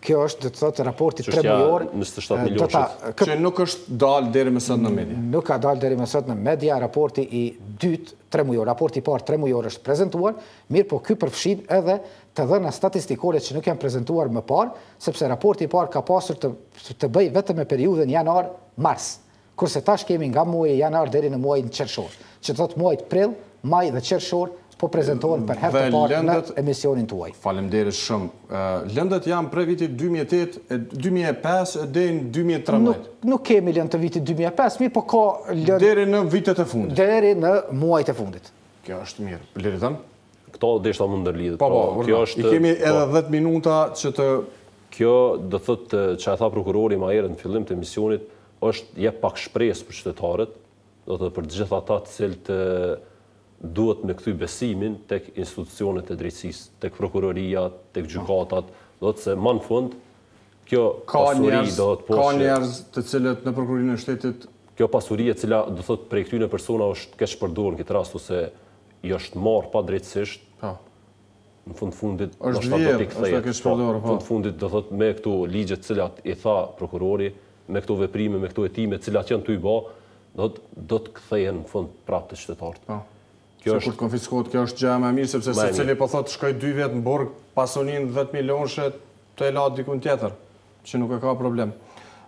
kjo është dhe të thotë raporti 3 milionë. Që nuk është dalë deri më sot në media. Nuk ka dalë deri më sot në media, raporti i dytë, tre mujorë, raporti i parë, tre mujorë është prezentuar, mirë po kjo përfshin edhe të dhëna statistikore që nuk janë prezentuar më parë, sepse raporti i parë ka pasur të, të bëj vetëm e periudën janar-mars, kurse tash kemi nga muaj janar deri në muaj në qërshorë, që të thotë muajt prill, maj dhe qërshorë, po prezentohen për herë të parë në emisionin të uaj. Falem deri shumë. Lëndët janë pre viti 2005 dhe në 2013. Nuk kemi lëndë të vitit 2005, mirë po ka lëndë... Deri në vitet e fundit. Deri në muajt e fundit. Kjo është mirë. Lëri thëmë? Këto dhe ishtë amë ndërlidhë. Po, po, po, kjo është... I kemi edhe 10 po. minuta që të... Kjo dhe thëtë që e tha prokurori ma erë në fillim të emisionit, është je pak shpresë për qytetarët, dhe të për gjitha ta cilë të duhet me këthy besimin tek institucionet e drejtsis, tek prokuroria, tek gjukatat, do të se në fund, kjo pasuri do të poshë... Ka njerëz të cilët në prokurorinë e shtetit... Kjo pasuri e cila do thot prej këtyne persona është kesh përdojnë këtë rastu se i është marë pa drejtsisht, po. në fund fundit... është vjerë, është kesh përdojnë, pa. Po, po. në fund fundit do thot me këto ligjet cilat i tha prokurori, me këto veprime, me këto etime, cilat janë të i ba, do të, do të këthejen në fund prapë të qytetartë. Kjo është konfiskohet, kjo është gjëja më mirë sepse secili po thotë shkoj dy vjet në burg pasonin 10 milionëshë të la dikun tjetër që nuk e ka problem.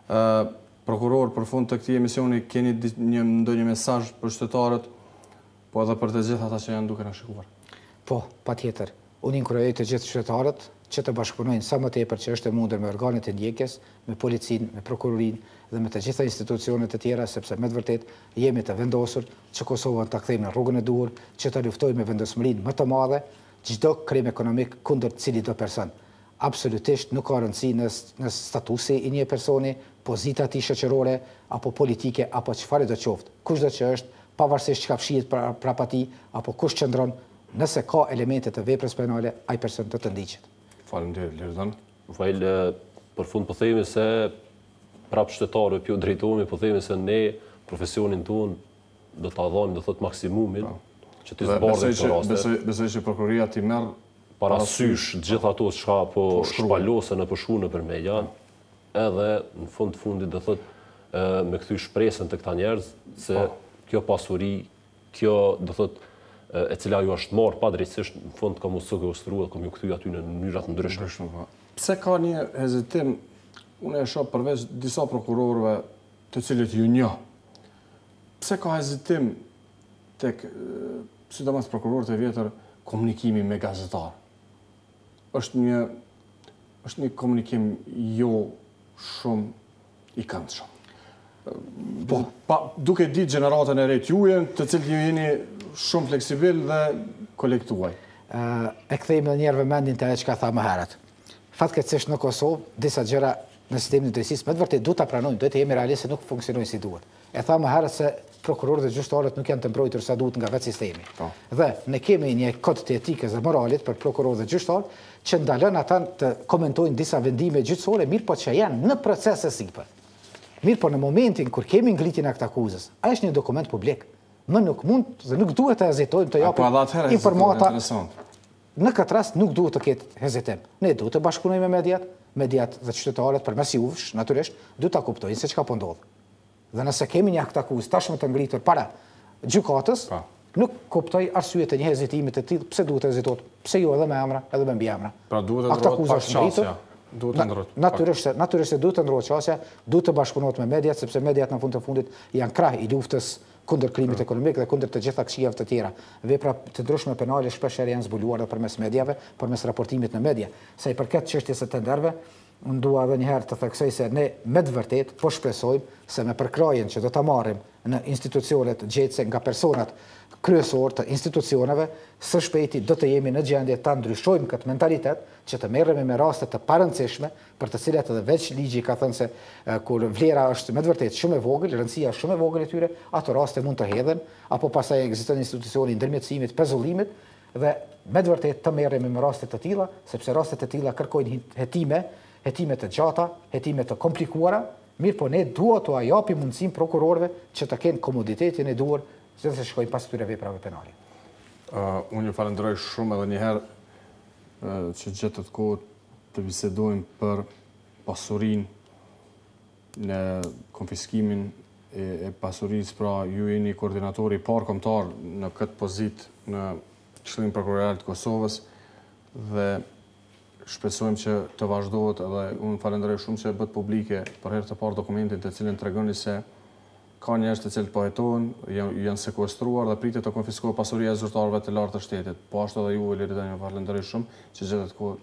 ë uh, Prokuror për fund të këtij emisioni keni një ndonjë mesazh për qytetarët, po edhe për të gjithë ata që janë duke na shikuar. Po, patjetër. Unë inkuroj të gjithë qytetarët që të bashkëpunojnë sa më tepër që është e mundur me organet e ndjekjes, me policinë, me prokurorinë, dhe me të gjitha institucionet e tjera, sepse me të vërtet jemi të vendosur që Kosovën të këthejmë në rrugën e duhur, që të luftojmë me vendosmërin më të madhe, gjithdo krim ekonomik kunder cili do person. Absolutisht nuk ka rëndësi në statusi i një personi, pozita ti shëqërore, apo politike, apo qëfare do qoftë, kush do që është, pavarësisht që ka fshijit prapati, pra apo kush qëndron, nëse ka elementet të veprës penale, aj person të të ndiqet. Falem të e vlerëdhën. për fund po se prapë shtetarëve pjo drejtojme, po themi se ne profesionin ton do të adhojmë, do thot maksimumin, po. që të zbardhe të raste. Besoj që prokuria ti merë parasysh gjitha ato që ka po, po shpallose në pëshu në përmeja, edhe në fund fundit dhe thot, me këthy shpresën të këta njerëz, se po. kjo pasuri, kjo dhe thot, e cila ju është marë pa drejtësisht, në fund kam usë kjo ustru dhe kam ju këthy aty në njërat në ndryshme. Pse ka një hezitim unë e shohë përveç disa prokurorëve të cilët ju një. Pse ka hezitim të kësë të mas prokurorët e vjetër komunikimi me gazetarë? është një, është një komunikim jo shumë i shumë. Po, pa, duke ditë gjeneratën e rejtë juje, të cilë ju jeni shumë fleksibil dhe kolektuaj. E këthejmë në njerëve mendin të e që ka tha më herët. Fatke cishë në Kosovë, disa gjëra në sistemin e drejtësisë, më të vërtetë duhet ta pranojmë, duhet të jemi realistë se nuk funksionojnë si duhet. E tha më herët se prokurorët dhe gjyshtarët nuk janë të mbrojtur sa duhet nga vetë sistemi. Po. Dhe ne kemi një kod të etikës dhe moralit për prokurorët dhe gjyqtarët që ndalën ata të komentojnë disa vendime gjyqësore, mirë po që janë në proces si sipër. Mirë po në momentin kur kemi ngritjen e këtë akuzës, a është një dokument publik? Më nuk mund dhe nuk duhet të hezitojmë të japim informata në këtë rast nuk duhet të ketë hezitim. Ne duhet të bashkëpunoj me mediat, mediat dhe qytetarët për mes juvsh, naturisht, du të kuptojnë se që ka pëndodhë. Po dhe nëse kemi një akt kuz, tashme të ngritur para gjukatës, po. nuk kuptoj arsujet e një hezitimit e tillë, pse duhet të hezitot, pse jo edhe me emra, edhe me mbi emra. Pra po, duhet të ndrojt pak qasja. Naturisht natyrisht duhet të ndrojt qasja, duhet të bashkëpunoj me mediat, sepse mediat në fund të fundit janë krah i luftës, kundër krimit ekonomik dhe kundër të gjitha këshijave të tjera. Vepra të ndryshme penale shpesher janë zbuluar dhe përmes medjave, përmes raportimit në medje. Sa i përket qështjes e tenderve, unë dua dhe njëherë të theksoj se ne me të vërtet po shpresojmë se me përkrajen që do të marim në institucionet gjetëse nga personat kryesor të institucionave, së shpeti do të jemi në gjendje të ndryshojmë këtë mentalitet, që të merëmi me rastet të parëndësishme, për të cilat edhe veç ligji ka thënë se kur vlera është me dëvërtet shumë e vogël, rëndësia shumë e vogël e tyre, ato rastet mund të hedhen, apo pasaj e institucioni i ndërmjetësimit, pezullimit, dhe me dëvërtet të merëmi me rastet të tila, sepse rastet të tilla kërkojnë hetime, hetime të gjata, hetime të komplikuara, mirë po ne duha të ajapi mundësim prokurorve që të kenë komoditetin e duhur se dhe se shkoj pas të të prave penali. Unë një falendroj shumë edhe njëherë që gjithë të të kohë të visedojmë për pasurin në konfiskimin e pasuris, pra ju e një koordinatori parkomtar në këtë pozit në qëllim prokurorial të Kosovës dhe shpesojmë që të vazhdojt edhe unë falendroj shumë që e bët publike për herë të parë dokumentin të cilin të regoni se ka njerëz të cilët po hetojnë, janë janë sekuestruar dhe pritet të konfiskohet pasuria e zyrtarëve të lartë të shtetit. Po ashtu edhe ju e lidhet me parlamentin shumë, që zëhet ku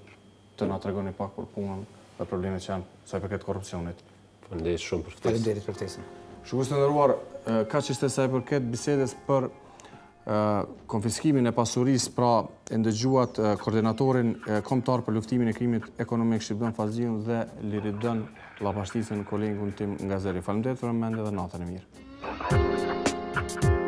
të na tregoni pak për punën dhe problemet që janë sa i përket korrupsionit. Faleminderit shumë për ftesën. Faleminderit për ftesën. Shkuesë ndëruar, kaq ishte sa i përket bisedës për konfiskimin e pasuris pra e ndëgjuat koordinatorin komptar për luftimin e krimit ekonomik Shqipëdën Fazion dhe Liridën Lapashtisën kolegun tim nga Zeri. Falemderit për mende dhe natën e mirë. Thank you.